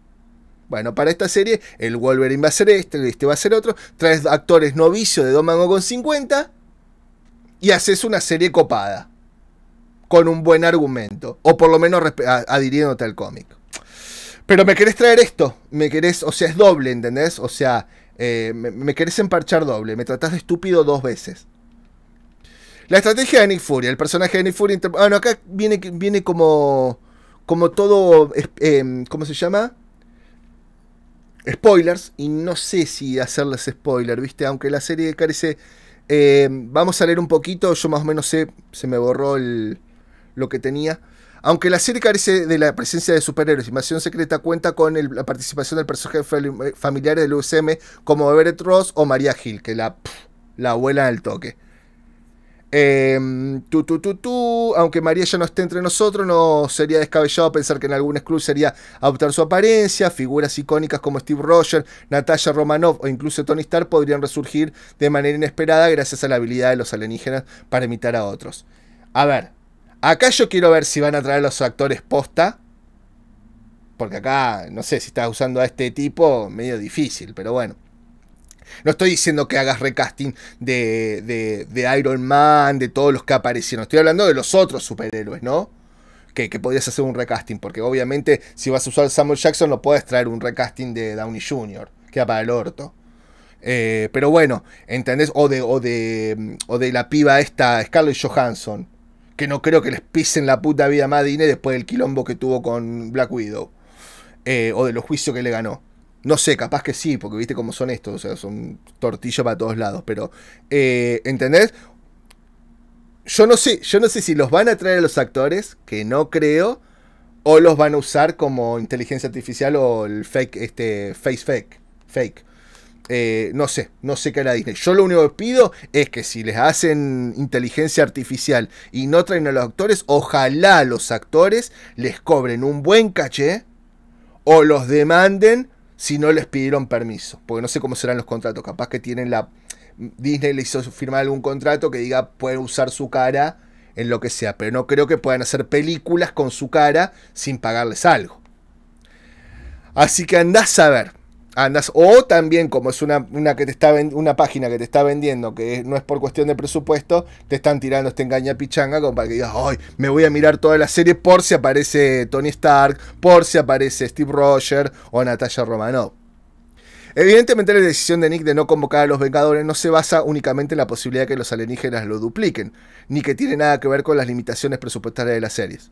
Bueno, para esta serie, el Wolverine va a ser este, este va a ser otro. Traes actores novicios de Domango con 50 y haces una serie copada. Con un buen argumento. O por lo menos adhiriéndote al cómic. Pero me querés traer esto. Me querés, o sea, es doble, ¿entendés? O sea, eh, me, querés emparchar doble. Me tratás de estúpido dos veces. La estrategia de Nick Fury. El personaje de Nick Fury. Bueno, acá viene, viene como como todo, em, ¿cómo se llama? Spoilers, y no sé si hacerles spoiler, ¿viste? Aunque la serie carece... Em, vamos a leer un poquito, yo más o menos sé, se me borró el, lo que tenía. Aunque la serie carece de la presencia de superhéroes, Invasión Secreta cuenta con la participación del personaje eh, familiar del UCM como Everett Ross o María Gil, que la, la abuela del toque. Em, aunque María ya no esté entre nosotros, no sería descabellado pensar que en algún club sería adoptar su apariencia. Figuras icónicas como Steve Rogers, Natasha Romanoff o incluso Tony Stark podrían resurgir de manera inesperada gracias a la habilidad de los alienígenas para imitar a otros. A ver, acá yo quiero ver si van a traer a los actores posta. Porque acá, no sé, si estás usando a este tipo, medio difícil, pero bueno. No estoy diciendo que hagas recasting de, Iron Man, de todos los que aparecieron. Estoy hablando de los otros superhéroes, ¿no? Que, que, podrías hacer un recasting, porque obviamente si vas a usar Samuel Jackson no puedes traer un recasting de Downey Jr., que para el orto. Eh, pero bueno, ¿entendés? O de, de, la piba esta, Scarlett Johansson, que no creo que les pisen la puta vida a Madine después del quilombo que tuvo con Black Widow, eh, o de los juicios que le ganó. No sé, capaz que sí, porque viste cómo son estos, o sea, son tortillos para todos lados, pero eh, ¿entendés? Yo no sé, yo no sé si los van a traer a los actores, que no creo, o los van a usar como inteligencia artificial o el fake, este, face fake, fake. Eh, no sé, no sé qué hará Disney. Yo lo único que pido es que si les hacen inteligencia artificial y no traen a los actores, ojalá los actores les cobren un buen caché o los demanden si no les pidieron permiso. Porque no sé cómo serán los contratos. Capaz que tienen la. Disney le hizo firmar algún contrato que diga pueden usar su cara en lo que sea. Pero no creo que puedan hacer películas con su cara sin pagarles algo. Así que andás a ver andas o también como es una, una que te una página que te está vendiendo que no es por cuestión de presupuesto te están tirando este engaña pichanga como para que digas ay me voy a mirar toda la serie por si aparece Tony Stark por si aparece Steve Rogers o Natasha Romanoff Evidentemente la decisión de Nick de no convocar a los Vengadores no se basa únicamente en la posibilidad de que los alienígenas lo dupliquen, ni que tiene nada que ver con las limitaciones presupuestarias de las series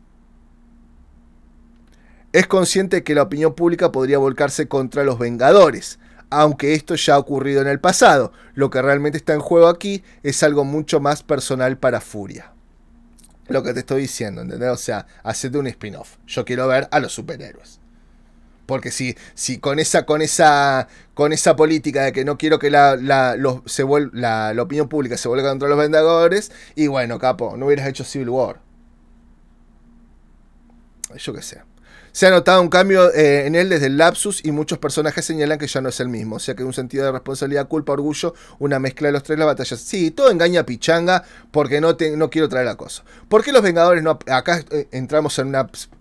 es consciente que la opinión pública podría volcarse contra los Vengadores, aunque esto ya ha ocurrido en el pasado. Lo que realmente está en juego aquí es algo mucho más personal para Furia. Lo que te estoy diciendo, ¿entendés? O sea, hacete un spin-off. Yo quiero ver a los superhéroes. Porque si, si con esa, con esa, con esa política de que no quiero que la, se la, opinión pública se vuelva contra los Vengadores. y bueno, capo, no hubieras hecho Civil War. Yo qué sé. Se ha notado un cambio eh, en él desde el lapsus y muchos personajes señalan que ya no es el mismo. O sea que un sentido de responsabilidad, culpa, orgullo, una mezcla de los tres, la batalla. Sí, todo engaña a pichanga porque no, quiero traer acoso. cosa. ¿Por qué los Vengadores no... Acá eh, entramos en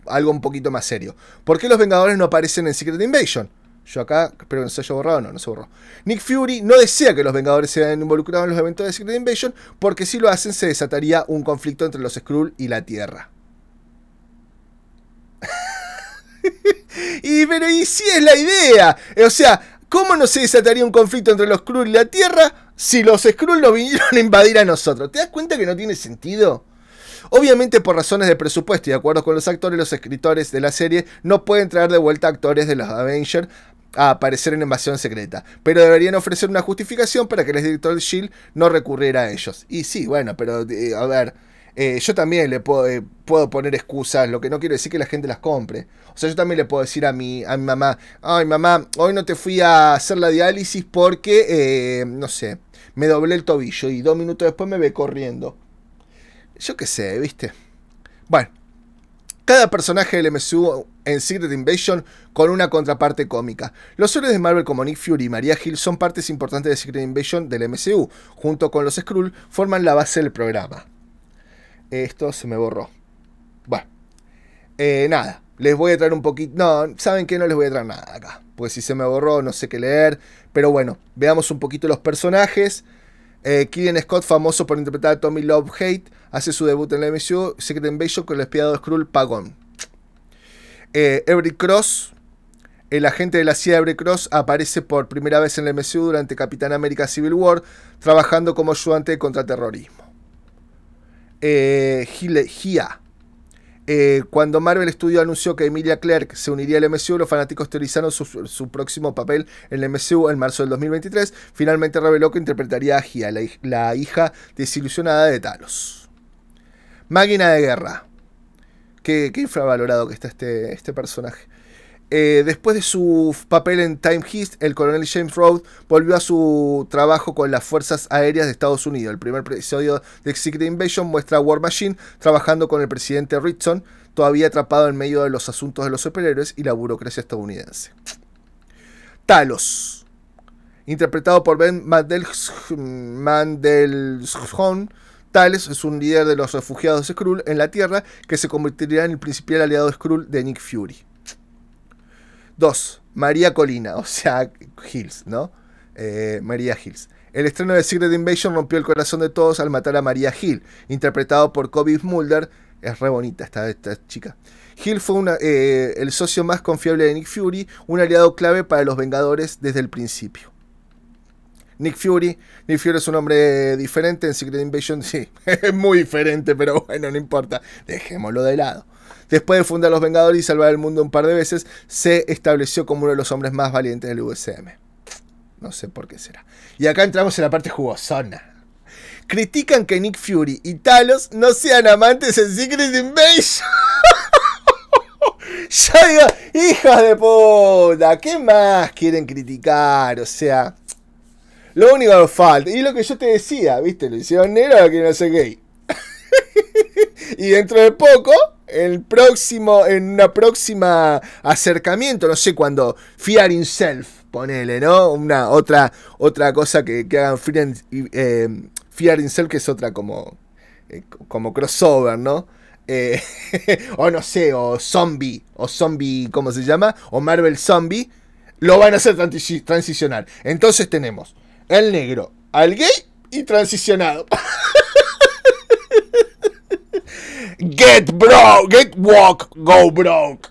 algo un poquito más serio. ¿Por qué los Vengadores no aparecen en Secret Invasion? Yo acá, espero que no se haya borrado, no, no se borró. Nick Fury no desea que los Vengadores sean involucrados en los eventos de Secret Invasion, porque si lo hacen se desataría un conflicto entre los Skrull y la Tierra. *laughs* y pero y si es la idea. O sea, ¿cómo no se desataría un conflicto entre los Skrull y la Tierra si los Skrull no vinieron a invadir a nosotros? ¿Te das cuenta que no tiene sentido? Obviamente por razones de presupuesto y de acuerdo con los actores, los escritores de la serie no pueden traer de vuelta actores de los Avengers a aparecer en Invasión Secreta, pero deberían ofrecer una justificación para que el director Shield no recurriera a ellos. Y sí, bueno, pero eh, a ver, eh, yo también le puedo, eh, puedo, poner excusas, lo que no quiero decir que la gente las compre. O sea, yo también le puedo decir a mi, a mi mamá, ay mamá, hoy no te fui a hacer la diálisis porque, eh, no sé, me doblé el tobillo y dos minutos después me ve corriendo. Yo qué sé, viste. Bueno, cada personaje del MCU en Secret Invasion con una contraparte cómica. Los héroes de Marvel como Nick Fury y Maria Hill son partes importantes de Secret Invasion del MCU. Junto con los Skrull forman la base del programa. Esto se me borró. Bueno, eh, nada, les voy a traer un poquito... No, ¿saben que No les voy a traer nada acá. Pues si se me borró, no sé qué leer. Pero bueno, veamos un poquito los personajes. Eh, Scott, famoso por interpretar a Tommy Love Hate, hace su debut en la MCU Secret Invasion con el espiado Skrull Pagón. Eh, Every Cross, el agente de la CIA Every Cross, aparece por primera vez en la MCU durante Capitán América Civil War, trabajando como ayudante contra terrorismo. Eh, Gia. Eh, cuando Marvel Studios anunció que Emilia Clarke se uniría al MCU, los fanáticos teorizaron su, su, próximo papel en el MCU en marzo del 2023. Finalmente reveló que interpretaría a Gia, la, hija desilusionada de Talos. Máquina de guerra. Qué, qué infravalorado que está este, este personaje. Eh, después de su papel en Time Heist, el coronel James Rhodes volvió a su trabajo con las Fuerzas Aéreas de Estados Unidos. El primer episodio de Secret Invasion muestra a War Machine trabajando con el presidente Richardson, todavía atrapado en medio de los asuntos de los superhéroes y la burocracia estadounidense. Talos, interpretado por Ben Mandelson, Talos es un líder de los refugiados Skrull en la Tierra que se convertiría en el principal aliado Skrull de Nick Fury. Dos, María Colina, o sea, Hills, ¿no? Eh, María Hills. El estreno de Secret Invasion rompió el corazón de todos al matar a María Hill, interpretado por Kobe Mulder. Es re bonita esta, esta chica. Hill fue eh, el socio más confiable de Nick Fury, un aliado clave para los Vengadores desde el principio. Nick Fury. Nick Fury es un hombre diferente en Secret Invasion, *laughs* sí, *laughs* es muy diferente, pero bueno, no importa, dejémoslo de lado. Después de fundar los Vengadores y salvar el mundo un par de veces, se estableció como uno de los hombres más valientes del USM. No sé por qué será. Y acá entramos en la parte jugosona. Critican que Nick Fury y Talos no sean amantes en Secret Invasion. *laughs* ya digo, hijas de puta, ¿qué más quieren criticar? O sea, lo único que falta, y lo que yo te decía, ¿viste? Lo hicieron negro, que no sé gay. *laughs* y dentro de poco el próximo, en una próxima acercamiento, no sé cuando in Self, ponele, ¿no? Una otra, otra cosa que, hagan Fear, eh, Self, que es otra como, eh, como crossover, ¿no? Eh, *laughs* o no sé, o Zombie, o Zombie, ¿cómo se llama? O Marvel Zombie, lo van a hacer transicionar. Entonces tenemos el negro al gay y transicionado. *laughs* Get broke, get walk, go broke.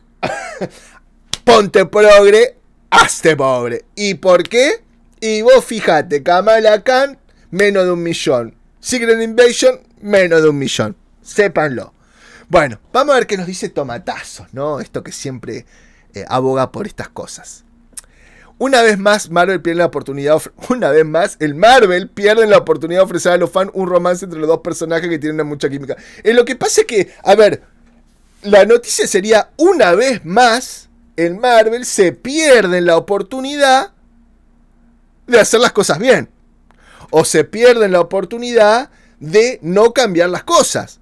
Ponte progre, hazte pobre. ¿Y por qué? Y vos fíjate, Kamala Khan, menos de un millón. Secret Invasion, menos de un millón. Sépanlo. Bueno, vamos a ver qué nos dice Tomatazos, ¿no? Esto que siempre eh, aboga por estas cosas. Una vez más, Marvel pierde la oportunidad. *laughs* Una vez más, el Marvel pierde la oportunidad de ofrecer a los fans un romance entre los dos personajes que tienen mucha química. En eh, lo que pasa es que, a ver, la noticia sería: una vez más, el Marvel se pierde la oportunidad de hacer las cosas bien. O se pierden la oportunidad de no cambiar las cosas.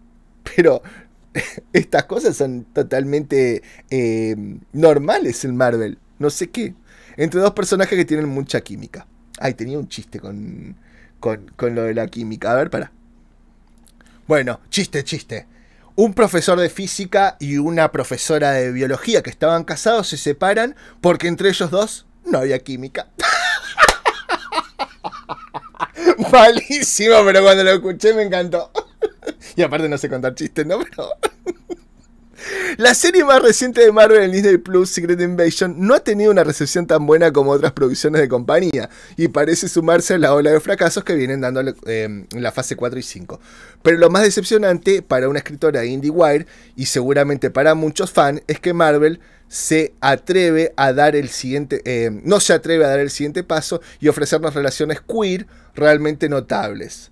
Pero *laughs* estas cosas son totalmente eh, normales en Marvel. No sé qué, entre dos personajes que tienen mucha química. Ay, tenía un chiste con, con, lo de la química. A ver, para. Bueno, chiste, chiste. Un profesor de física y una profesora de biología que estaban casados se separan porque entre ellos dos no había química. *laughs* Malísimo, pero cuando lo escuché me encantó. *laughs* Y aparte no sé contar chistes, ¿no? Pero... La serie más reciente de Marvel en Disney Plus, Secret Invasion, no ha tenido una recepción tan buena como otras producciones de compañía y parece sumarse a la ola de fracasos que vienen dando en eh, la fase 4 y 5. Pero lo más decepcionante para una escritora de wire y seguramente para muchos fans es que Marvel se atreve a dar el siguiente, eh, no se atreve a dar el siguiente paso y ofrecernos relaciones queer realmente notables.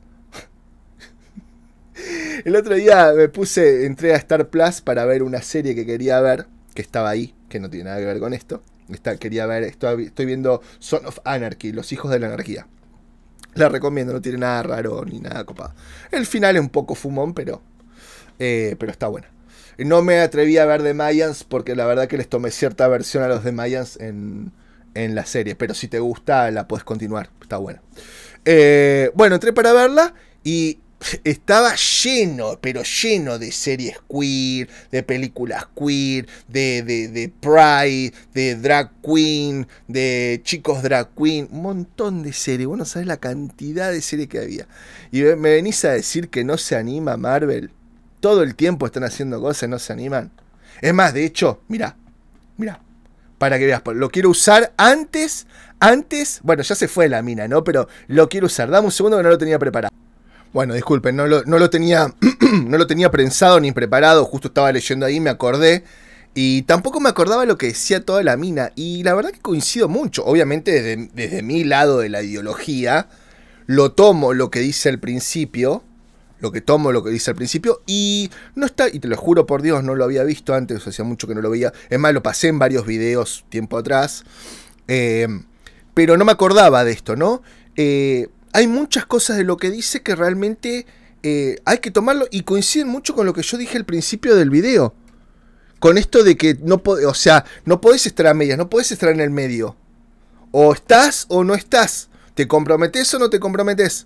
El otro día me puse, entré a Star Plus para ver una serie que quería ver, que estaba ahí, que no tiene nada que ver con esto. quería ver, estoy, estoy viendo Son of Anarchy, Los Hijos de la Anarquía. La recomiendo, no tiene nada raro ni nada copado. El final es un poco fumón, pero, eh, pero está buena. No me atreví a ver The Mayans porque la verdad que les tomé cierta versión a los The Mayans en, en la serie. Pero si te gusta, la puedes continuar. Está buena. Eh, bueno, entré para verla y estaba lleno, pero lleno de series queer, de películas queer, de, de, de Pride, de Drag Queen, de Chicos Drag Queen, un montón de series. Vos no sabés la cantidad de series que había. Y me venís a decir que no se anima Marvel. Todo el tiempo están haciendo cosas no se animan. Es más, de hecho, mira, mira, para que veas, lo quiero usar antes, antes, bueno, ya se fue la mina, ¿no? Pero lo quiero usar. Dame un segundo que no lo tenía preparado. Bueno, disculpen, no lo, tenía, *clears throat* no lo tenía prensado ni preparado, justo estaba leyendo ahí, me acordé. Y tampoco me acordaba lo que decía toda la mina. Y la verdad que coincido mucho. Obviamente desde, mi lado de la ideología, lo tomo lo que dice al principio. Lo que tomo lo que dice al principio. Y no está, y te lo juro por Dios, no lo había visto antes. Hacía mucho que no lo veía. Es más, lo pasé en varios videos tiempo atrás. Eh, pero no me acordaba de esto, ¿no? Eh, hay muchas cosas de lo que dice que realmente eh, hay que tomarlo y coinciden mucho con lo que yo dije al principio del video. Con esto de que no, o sea, no podés estar a medias, no podés estar en el medio. O estás o no estás. ¿Te comprometes o no te comprometes?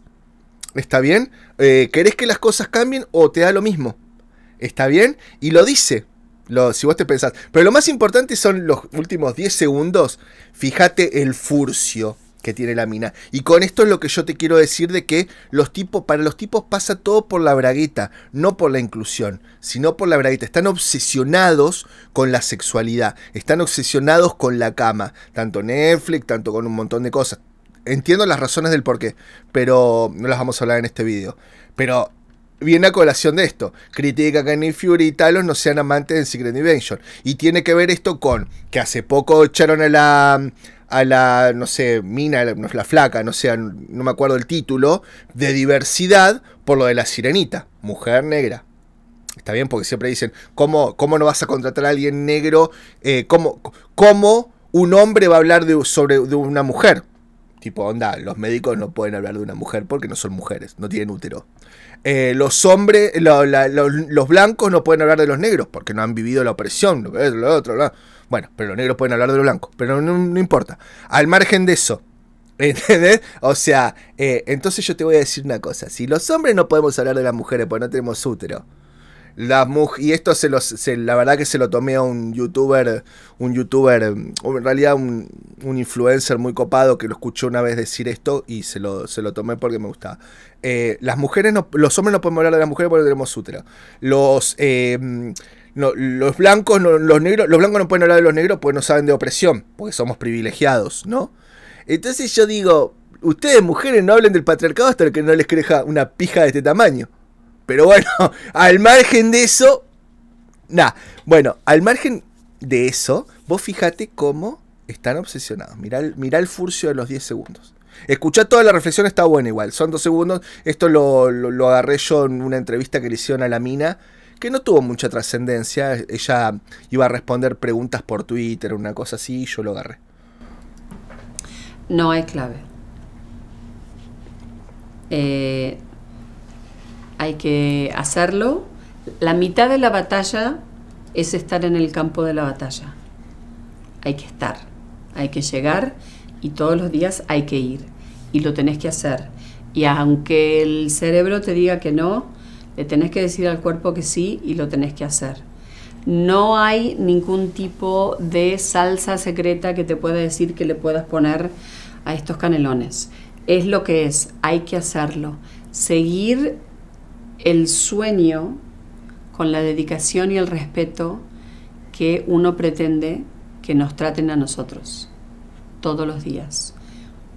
¿Está bien? Eh, ¿Querés que las cosas cambien o te da lo mismo? ¿Está bien? Y lo dice. si vos te pensás. Pero lo más importante son los últimos 10 segundos. Fíjate el furcio que tiene la mina. Y con esto es lo que yo te quiero decir de que los tipos, para los tipos pasa todo por la braguita, no por la inclusión, sino por la braguita Están obsesionados con la sexualidad, están obsesionados con la cama, tanto Netflix, tanto con un montón de cosas. Entiendo las razones del por qué, pero no las vamos a hablar en este video. Pero viene a colación de esto. Critica que Nick Fury y Talos no sean amantes de Secret Invasion. Y tiene que ver esto con que hace poco echaron a la a la, no sé, mina, la, la flaca, no sé, no me acuerdo el título, de diversidad por lo de la sirenita, mujer negra. Está bien, porque siempre dicen, ¿cómo, cómo no vas a contratar a alguien negro? Eh, ¿cómo, un hombre va a hablar de, sobre de una mujer? Tipo, onda, los médicos no pueden hablar de una mujer porque no son mujeres, no tienen útero. Eh, los hombres, los, blancos no pueden hablar de los negros porque no han vivido la opresión, lo, lo otro, Bueno, pero los negros pueden hablar de los blancos, pero no, importa. Al margen de eso, *laughs* ¿Entendés? O sea, eh, entonces yo te voy a decir una cosa. Si los hombres no podemos hablar de las mujeres porque no tenemos útero, las y esto se los, la verdad que se lo tomé a un youtuber, un youtuber, o en realidad un, influencer muy copado que lo escuchó una vez decir esto y se lo, se lo tomé porque me gustaba. Eh, las mujeres, no, los hombres no podemos hablar de las mujeres porque tenemos sutra. Los, eh, los blancos, no, los negros, los blancos no pueden hablar de los negros porque no saben de opresión, porque somos privilegiados, ¿no? Entonces yo digo, ustedes mujeres no hablen del patriarcado hasta que no les creja una pija de este tamaño. Pero bueno, *laughs* al margen de eso. nada, bueno, al margen de eso, vos fíjate cómo están obsesionados. Mirá el, el furcio de los 10 segundos. Escuchá toda la reflexión, está buena igual. Son dos segundos. Esto lo, agarré yo en una entrevista que le hicieron a la mina, que no tuvo mucha trascendencia. Ella iba a responder preguntas por Twitter, una cosa así, y yo lo agarré. No hay clave. Eh, hay que hacerlo. La mitad de la batalla es estar en el campo de la batalla. Hay que estar, hay que llegar y todos los días hay que ir y lo tenés que hacer. Y aunque el cerebro te diga que no, le tenés que decir al cuerpo que sí y lo tenés que hacer. No hay ningún tipo de salsa secreta que te pueda decir que le puedas poner a estos canelones. Es lo que es, hay que hacerlo. Seguir el sueño con la dedicación y el respeto que uno pretende que nos traten a nosotros todos los días.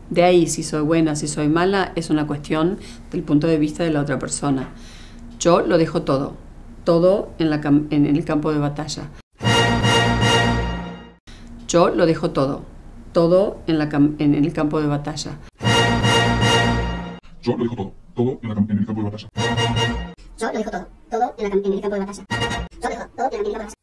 De ahí, si soy buena, si soy mala, es una cuestión del punto de vista de la otra persona. Yo lo dejo todo, todo en, el campo de batalla. Yo lo dejo todo, todo en, el campo de batalla. Yo lo dejo todo, todo en el campo de batalla. Yo lo dejo todo, todo en, la, en el campo de batalla. Yo lo dejo todo en la en el campo de batalla.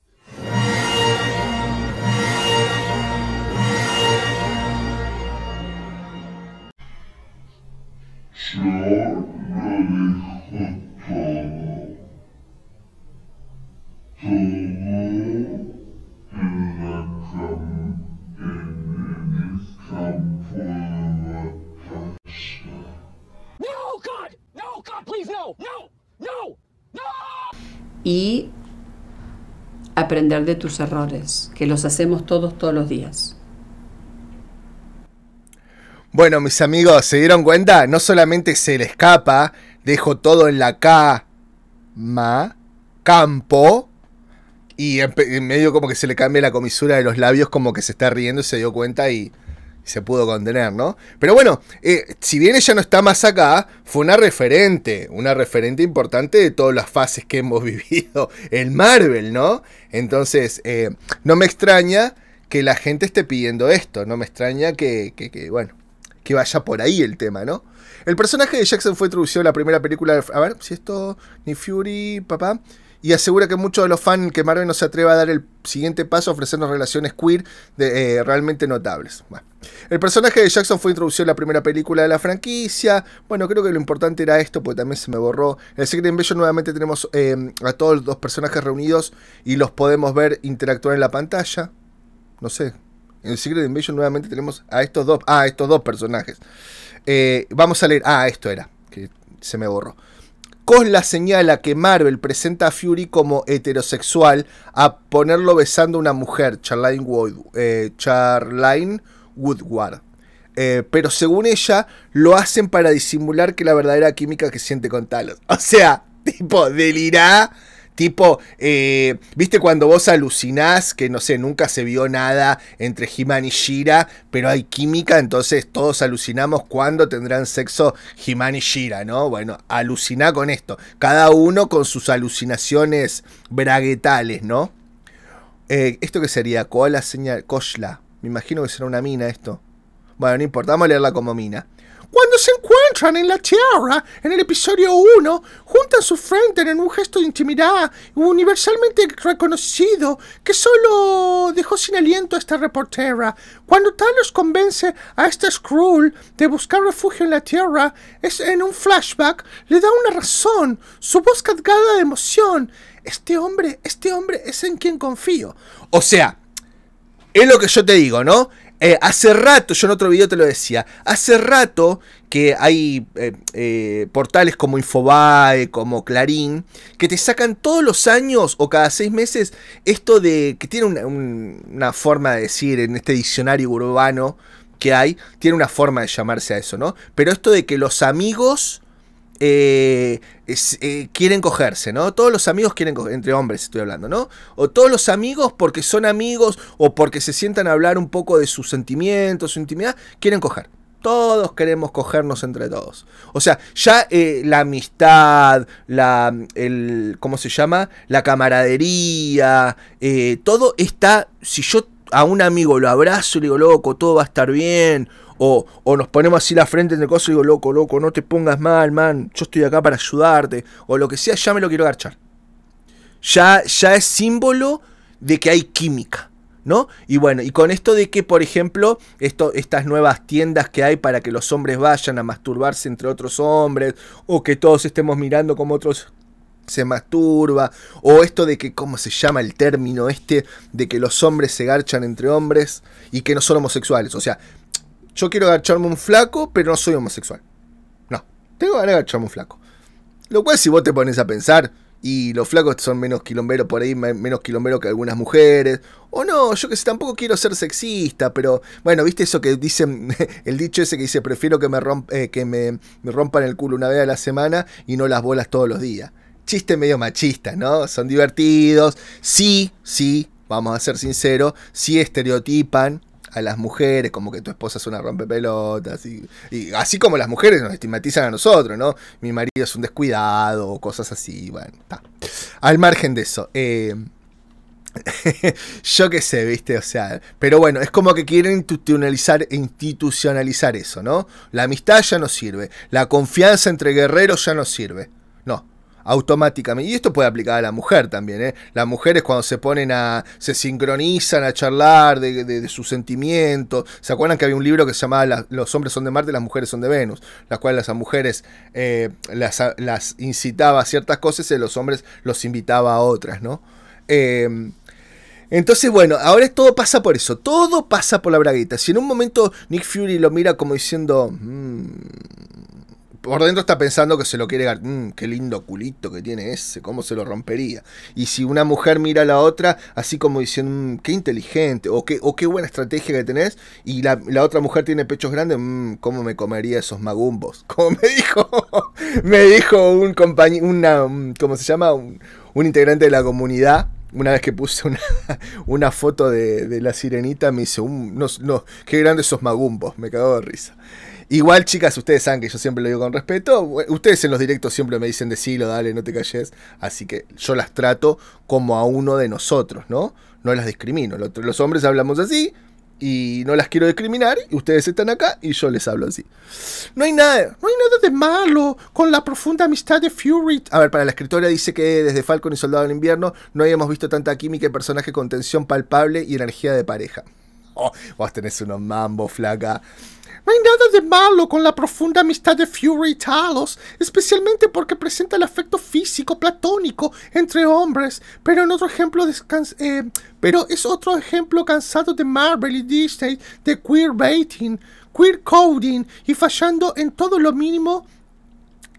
No, God, please, no! No! y aprender de tus errores, que los hacemos todos todos los días. Bueno, mis amigos, ¿se dieron cuenta? No solamente se le escapa, dejo todo en la cama, campo, y en medio como que se le cambia la comisura de los labios, como que se está riendo y se dio cuenta y se pudo contener, ¿no? Pero bueno, eh, si bien ella no está más acá, fue una referente, una referente importante de todas las fases que hemos *laughs* vivido en Marvel, ¿no? Entonces, eh, no me extraña que la gente esté pidiendo esto, no me extraña que, que, bueno, que vaya por ahí el tema, ¿no? El personaje de Jackson fue introducido en la primera película, de... a ver si esto, ni Fury, papá y asegura que muchos de los fans que Marvel no se atreva a dar el siguiente paso a ofrecernos relaciones queer de, eh, realmente notables. El personaje de Jackson fue introducido en la primera película de la franquicia. Bueno, creo que lo importante era esto, porque también se me borró. En Secret Invasion nuevamente tenemos em, a todos los personajes reunidos y los podemos ver interactuar en la pantalla. No sé. En el Secret Invasion nuevamente tenemos a estos dos, ah, estos dos personajes. Eh, vamos a leer. Ah, esto era. Que se me borró la señala que Marvel presenta a Fury como heterosexual a ponerlo besando a una mujer, Charline, eh, Woodward. Eh, pero según ella, lo hacen para disimular que la verdadera química que siente con Talos. *laughs* O sea, tipo, delirá Tipo, eh, viste cuando vos alucinás que no sé, nunca se vio nada entre he y Shira, pero hay química, entonces todos alucinamos cuando tendrán sexo he y Shira, ¿no? Bueno, aluciná con esto. Cada uno con sus alucinaciones braguetales, ¿no? Eh, ¿Esto qué sería? la señal. Koshla. Me imagino que será una mina esto. Bueno, no importa, vamos a leerla como mina. Cuando se encuentran en la Tierra, en el episodio 1, juntan su frente en un gesto de intimidad universalmente reconocido que solo dejó sin aliento a esta reportera. Cuando Talos convence a este Skrull de buscar refugio en la Tierra, es en un flashback le da una razón, su voz cargada de emoción. Este hombre, este hombre es en quien confío. O sea, es lo que yo te digo, ¿no? Eh, hace rato, yo en otro video te lo decía, hace rato que hay eh, eh, portales como Infobae, como Clarín, que te sacan todos los años o cada seis meses esto de que tiene una, una forma de decir en este diccionario urbano que hay, tiene una forma de llamarse a eso, ¿no? Pero esto de que los amigos eh, eh, quieren cogerse, ¿no? Todos los amigos quieren cogerse, entre hombres estoy hablando, ¿no? O todos los amigos porque son amigos o porque se sientan a hablar un poco de sus sentimientos, su intimidad, quieren coger. Todos queremos cogernos entre todos. O sea, ya eh, la amistad, la, el, ¿cómo se llama? La camaradería, todo está, si yo a un amigo lo abrazo y le digo, loco, todo va a estar bien, o, o nos ponemos así la frente el coso y digo, loco, loco, no te pongas mal, man, yo estoy acá para ayudarte. O lo que sea, ya me lo quiero garchar. Ya, ya es símbolo de que hay química. ¿No? Y bueno, y con esto de que, por ejemplo, esto, estas nuevas tiendas que hay para que los hombres vayan a masturbarse entre otros hombres, o que todos estemos mirando como otros se masturba, o esto de que, ¿cómo se llama el término este? De que los hombres se garchan entre hombres y que no son homosexuales. O sea, yo quiero agacharme un flaco, pero no soy homosexual. No, tengo ganas de agacharme un flaco. Lo cual si vos te pones a pensar, y los flacos son menos quilomberos por ahí, menos quilomberos que algunas mujeres, o no, yo que sé, tampoco quiero ser sexista, pero bueno, viste eso que dicen, *laughs* el dicho ese que dice, prefiero que, me, eh, que me, me rompan el culo una vez a la semana y no las bolas todos los días. Chiste medio machista, ¿no? Son divertidos, sí, sí, vamos a ser sinceros, sí estereotipan, a las mujeres, como que tu esposa es una rompepelotas, y, así como las mujeres nos estigmatizan a nosotros, ¿no? Mi marido es un descuidado, cosas así, bueno, está. Al margen de eso, eh, *laughs* yo qué sé, viste, o sea, pero bueno, es como que quieren institucionalizar, institucionalizar eso, ¿no? La amistad ya no sirve, la confianza entre guerreros ya no sirve automáticamente, y esto puede aplicar a la mujer también, ¿eh? las mujeres cuando se ponen a, se sincronizan a charlar de, de, sus sentimientos, ¿se acuerdan que había un libro que se llamaba Los hombres son de Marte, las mujeres son de Venus? Las cuales las mujeres eh, las, incitaba a ciertas cosas y los hombres los invitaba a otras, ¿no? Eh, entonces, bueno, ahora todo pasa por eso. Todo pasa por la braguita. Si en un momento Nick Fury lo mira como diciendo. Mm, por dentro está pensando que se lo quiere mmm, qué lindo culito que tiene ese, cómo se lo rompería. Y si una mujer mira a la otra, así como diciendo, mm, qué inteligente, o qué, o qué buena estrategia que tenés, y la, otra mujer tiene pechos grandes, mmm, cómo me comería esos magumbos. *laughs* Como me dijo, me dijo un compañero, una, mm, ¿cómo se llama? Un, integrante de la comunidad una vez que puse una, *laughs* foto de, de, la sirenita, me dice, no, no, qué grandes esos magumbos, me cagó de risa. Igual, chicas, ustedes saben que yo siempre lo digo con respeto. Ustedes en los directos siempre me dicen de decilo, dale, no te calles. Así que yo las trato como a uno de nosotros, ¿no? No las discrimino. Los hombres hablamos así y no las quiero discriminar. ustedes están acá y yo les hablo así. No hay nada, no hay nada de malo con la profunda amistad de Fury. A ver, para la escritora dice que desde Falcon y Soldado del Invierno no habíamos visto tanta química y personaje con tensión palpable y energía de pareja. Oh, vos tenés unos mambo, flaca. No hay nada de malo con la profunda amistad de Fury y Talos, especialmente porque presenta el afecto físico platónico entre hombres, pero otro ejemplo eh, pero es otro ejemplo cansado de Marvel y Disney de baiting, queer coding y fallando en todo lo mínimo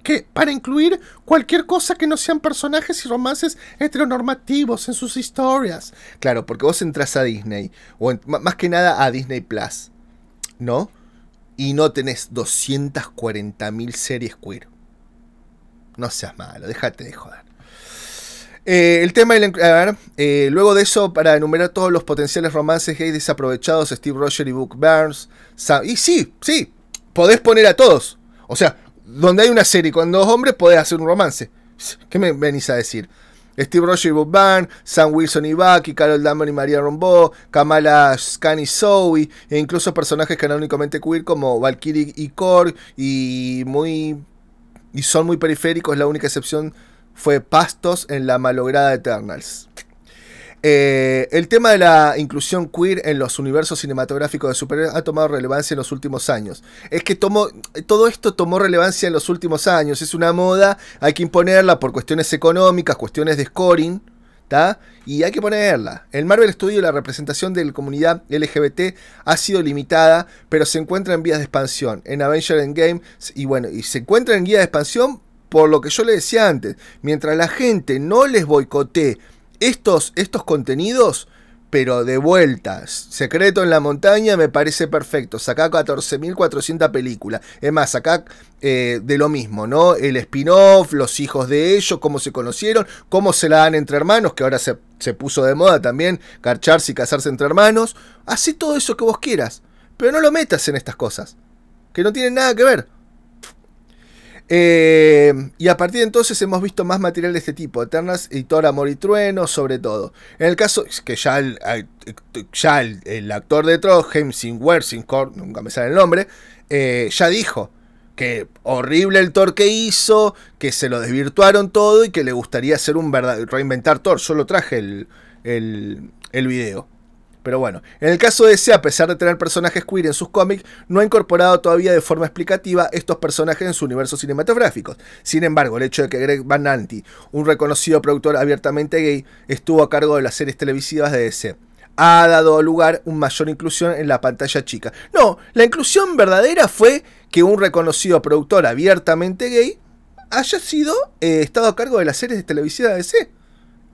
que para incluir cualquier cosa que no sean personajes y romances heteronormativos en sus historias. Claro, porque vos entras a Disney, o más que nada a Disney Plus, ¿no? y no tenés 240.000 series queer. No seas malo, déjate de joder. Eh, el tema del... A ver, eh, luego de eso, para enumerar todos los potenciales romances hay desaprovechados, Steve Roger y Book Burns. y sí, sí, podés poner a todos. O sea, donde hay una serie con dos hombres, podés hacer un romance. ¿Qué me venís a decir? Steve Rogers y Bob Sam Wilson y Bucky, Carol Danvers y María rombo Kamala Scan y Zoe, e incluso personajes que únicamente queer como Valkyrie y Korg, y muy. y son muy periféricos, la única excepción fue Pastos en la malograda Eternals. Eh, el tema de la inclusión queer en los universos cinematográficos de superhéroes ha tomado relevancia en los últimos años. Es que todo esto tomó relevancia en los últimos años. Es una moda, hay que imponerla por cuestiones económicas, cuestiones de scoring. ¿ta? Y hay que ponerla. En Marvel Studio la representación de la comunidad LGBT ha sido limitada, pero se encuentra en vías de expansión. En Avengers Endgame, y bueno, y se encuentra en guía de expansión por lo que yo le decía antes. Mientras la gente no les boicotee estos, estos contenidos, pero de vueltas. Secreto en la montaña me parece perfecto. Sacá 14.400 películas. Es más, sacá eh, de lo mismo, ¿no? El spin-off, los hijos de ellos, cómo se conocieron, cómo se la dan entre hermanos, que ahora se, se puso de moda también, carcharse y casarse entre hermanos. así todo eso que vos quieras, pero no lo metas en estas cosas, que no tienen nada que ver. Eh, y a partir de entonces hemos visto más material de este tipo, Eternas, Thor, Amor y Trueno, sobre todo. En el caso, es que ya el, actor de Troll, sin nunca me sale el nombre, eh, ya dijo que horrible el Thor que hizo, que se lo desvirtuaron todo y que le gustaría hacer un verdadero, reinventar Thor. Yo lo traje el, el video. Pero bueno, en el caso de DC, a pesar de tener personajes queer en sus cómics, no ha incorporado todavía de forma explicativa estos personajes en su universo cinematográfico. Sin embargo, el hecho de que Greg Van un reconocido productor abiertamente gay, estuvo a cargo de las series televisivas de DC ha dado lugar a una mayor inclusión en la pantalla chica. No, la inclusión verdadera fue que un reconocido productor abiertamente gay haya sido eh, estado a cargo de las series de de DC.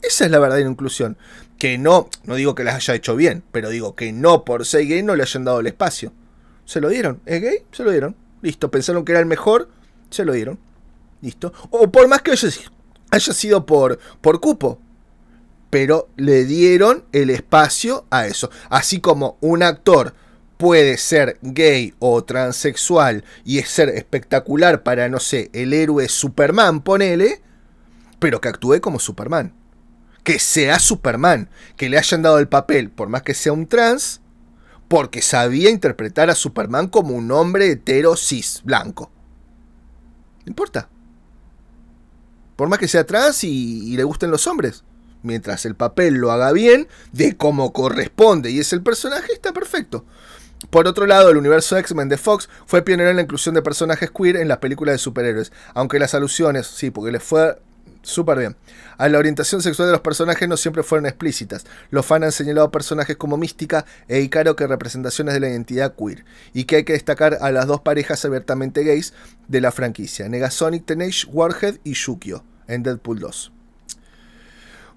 Esa es la verdadera inclusión que no, no digo que las haya hecho bien, pero digo que no por ser gay no le hayan dado el espacio. Se lo dieron, es gay, se lo dieron. Listo, pensaron que era el mejor, se lo dieron. Listo. O por más que haya, sido por, por cupo, pero le dieron el espacio a eso. Así como un actor puede ser gay o transexual y es ser espectacular para, no sé, el héroe Superman, ponele, pero que actúe como Superman que sea Superman, que le hayan dado el papel, por más que sea un trans, porque sabía interpretar a Superman como un hombre hetero cis blanco. No importa. Por más que sea trans y, le gusten los hombres. Mientras el papel lo haga bien, de como corresponde y es el personaje, está perfecto. Por otro lado, el universo X-Men de Fox fue pionero en la inclusión de personajes queer en las películas de superhéroes, aunque las alusiones, sí, porque les fue Súper bien. A la orientación sexual de los personajes no siempre fueron explícitas. Los fans han señalado personajes como Mística e Icaro que representaciones de la identidad queer. Y que hay que destacar a las dos parejas abiertamente gays de la franquicia: Negasonic Tenage, Warhead y Yukio en Deadpool 2.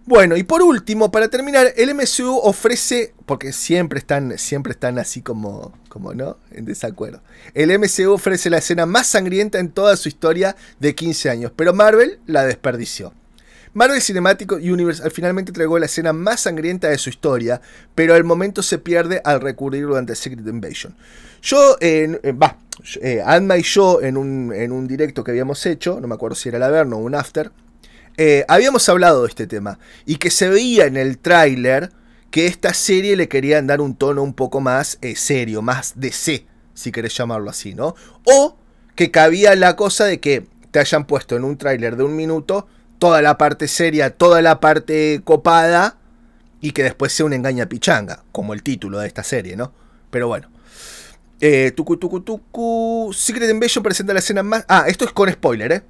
Bueno, y por último, para terminar, el MCU ofrece, porque siempre están, siempre están así como, como no, en desacuerdo. El MCU ofrece la escena más sangrienta en toda su historia de 15 años, pero Marvel la desperdició. Marvel Cinematic Universe finalmente entregó la escena más sangrienta de su historia, pero el momento se pierde al recurrir durante Secret Invasion. Yo, eh, eh, va, eh, Adma y yo en un, en un directo que habíamos hecho, no me acuerdo si era el Averno o un After, eh, habíamos hablado de este tema y que se veía en el tráiler que esta serie le querían dar un tono un poco más eh, serio, más DC, si querés llamarlo así, ¿no? O que cabía la cosa de que te hayan puesto en un tráiler de un minuto toda la parte seria, toda la parte copada y que después sea una engaña pichanga, como el título de esta serie, ¿no? Pero bueno. Eh, Secret Invasion presenta la escena más. Ah, esto es con spoiler, ¿eh?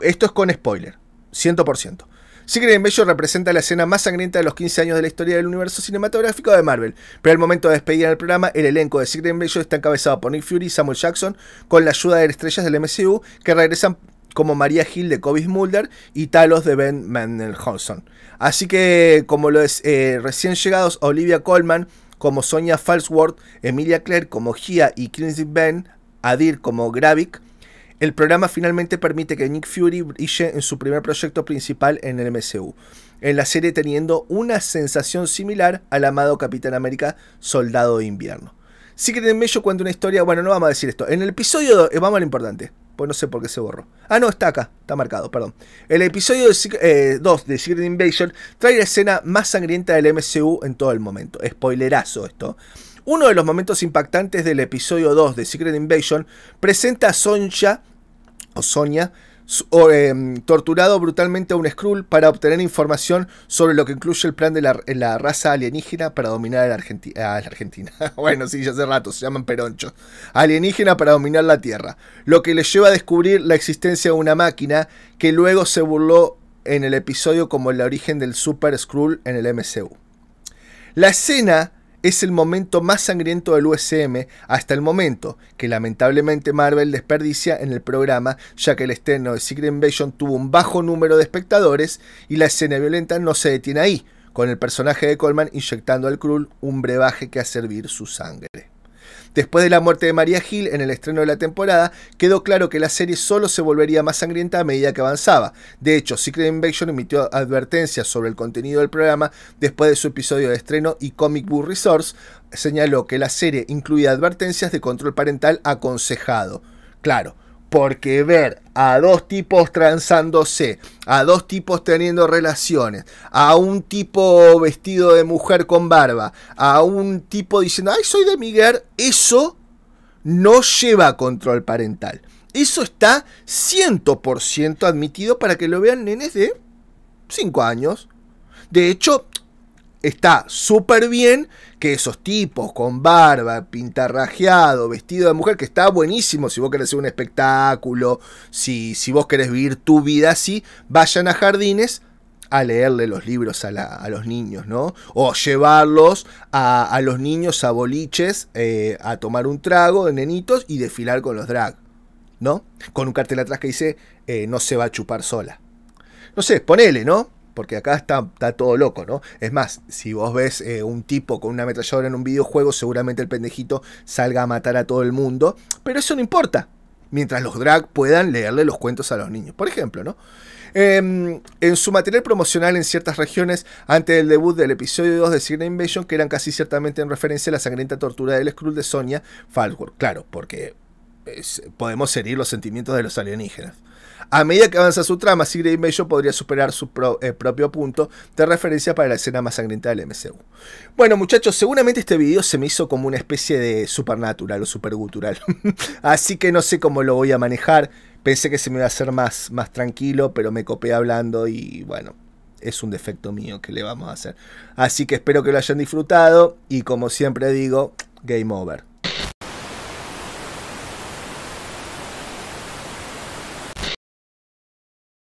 Esto es con spoiler. 100%. Secret Invasion representa la escena más sangrienta de los 15 años de la historia del universo cinematográfico de Marvel, pero al momento de despedir al programa, el elenco de Secret Invasion está encabezado por Nick Fury y Samuel Jackson, con la ayuda de estrellas del MCU que regresan como María Hill de Kobe Mulder y Talos de Ben Mendelsohn. Así que, como los eh, recién llegados, Olivia Colman como Sonia Falsworth, Emilia Clarke como Gia y Crimson Ben, Adir como Gravik, el programa finalmente permite que Nick Fury brille en su primer proyecto principal en el MCU, en la serie teniendo una sensación similar al amado Capitán América Soldado de Invierno. Secret Invasion cuenta una historia, bueno, no vamos a decir esto, en el episodio, eh, vamos a importante, pues no sé por qué se borró. Ah, no, está acá, está marcado, perdón. El episodio 2 de, eh, de Secret Invasion trae la escena más sangrienta del MCU en todo el momento, spoilerazo esto. Uno de los momentos impactantes del episodio 2 de Secret Invasion presenta a Sonja o Sonia, em, torturado brutalmente a un Skrull para obtener información sobre lo que incluye el plan de la, raza alienígena para dominar ah, la, Argentina. *laughs* bueno, sí, ya hace rato, se llaman peroncho. Alienígena para dominar la Tierra. Lo que le lleva a descubrir la existencia de una máquina que luego se burló en el episodio como el origen del Super Skrull en el MCU. La escena es el momento más sangriento del USM hasta el momento, que lamentablemente Marvel desperdicia en el programa, ya que el estreno de Secret Invasion tuvo un bajo número de espectadores y la escena violenta no se detiene ahí, con el personaje de Coleman inyectando al Krull un brebaje que hace servir su sangre. Después de la muerte de María Gil en el estreno de la temporada, quedó claro que la serie solo se volvería más sangrienta a medida que avanzaba. De hecho, Secret Invasion emitió advertencias sobre el contenido del programa después de su episodio de estreno y Comic Book Resource señaló que la serie incluía advertencias de control parental aconsejado. Claro, porque ver a dos tipos transándose, a dos tipos teniendo relaciones, a un tipo vestido de mujer con barba, a un tipo diciendo, ay, soy de Miguel, eso no lleva control parental. Eso está 100% admitido para que lo vean nenes de 5 años. De hecho, está súper bien que esos tipos con barba, pintarrajeado, vestido de mujer, que está buenísimo si vos querés hacer un espectáculo, si, si vos querés vivir tu vida así, vayan a jardines a leerle los libros a, los niños, ¿no? O llevarlos a, los niños a boliches eh, a tomar un trago de nenitos y desfilar con los drag, ¿no? Con un cartel atrás que dice, eh, no se va a chupar sola. No sé, ponele, ¿no? porque acá está, todo loco, ¿no? Es más, si vos ves eh, un tipo con una ametralladora en un videojuego, seguramente el pendejito salga a matar a todo el mundo, pero eso no importa, mientras los drag puedan leerle los cuentos a los niños, por ejemplo, ¿no? Em, en su material promocional en ciertas regiones, antes del debut del episodio 2 de Signal Invasion, que eran casi ciertamente en referencia a la sangrienta tortura del Skrull de Sonia Falworth, claro, porque podemos herir los sentimientos de los alienígenas. A medida que avanza su trama, Sigrid Major podría superar su eh, propio punto de referencia para la escena más sangrienta del MCU. Bueno, muchachos, seguramente este video se me hizo como una especie de supernatural o supergutural. *laughs* Así que no sé cómo lo voy a manejar. Pensé que se me iba a hacer más, más tranquilo, pero me copé hablando y bueno, es un defecto mío que le vamos a hacer. Así que espero que lo hayan disfrutado y como siempre digo, game over.